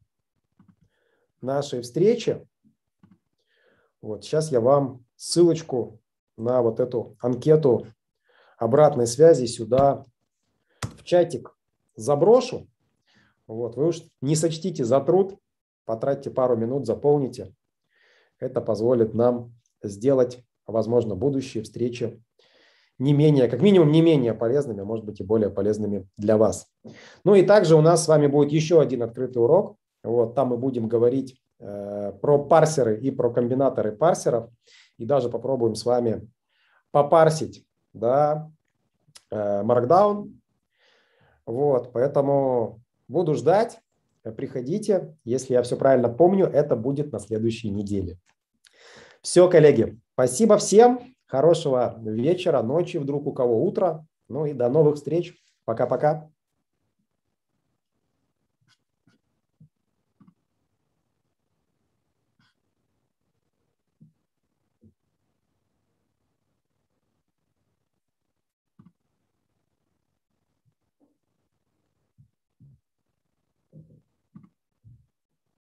нашей встрече. Вот сейчас я вам ссылочку на вот эту анкету обратной связи сюда в чатик заброшу. Вот, вы уж не сочтите за труд, потратьте пару минут, заполните. Это позволит нам сделать, возможно, будущие встречи не менее, как минимум не менее полезными, а может быть и более полезными для вас. Ну и также у нас с вами будет еще один открытый урок. Вот, там мы будем говорить э, про парсеры и про комбинаторы парсеров. И даже попробуем с вами попарсить да, э, Markdown. Вот, поэтому буду ждать. Приходите. Если я все правильно помню, это будет на следующей неделе. Все, коллеги, спасибо всем. Хорошего вечера, ночи, вдруг у кого утро. Ну и до новых встреч. Пока-пока.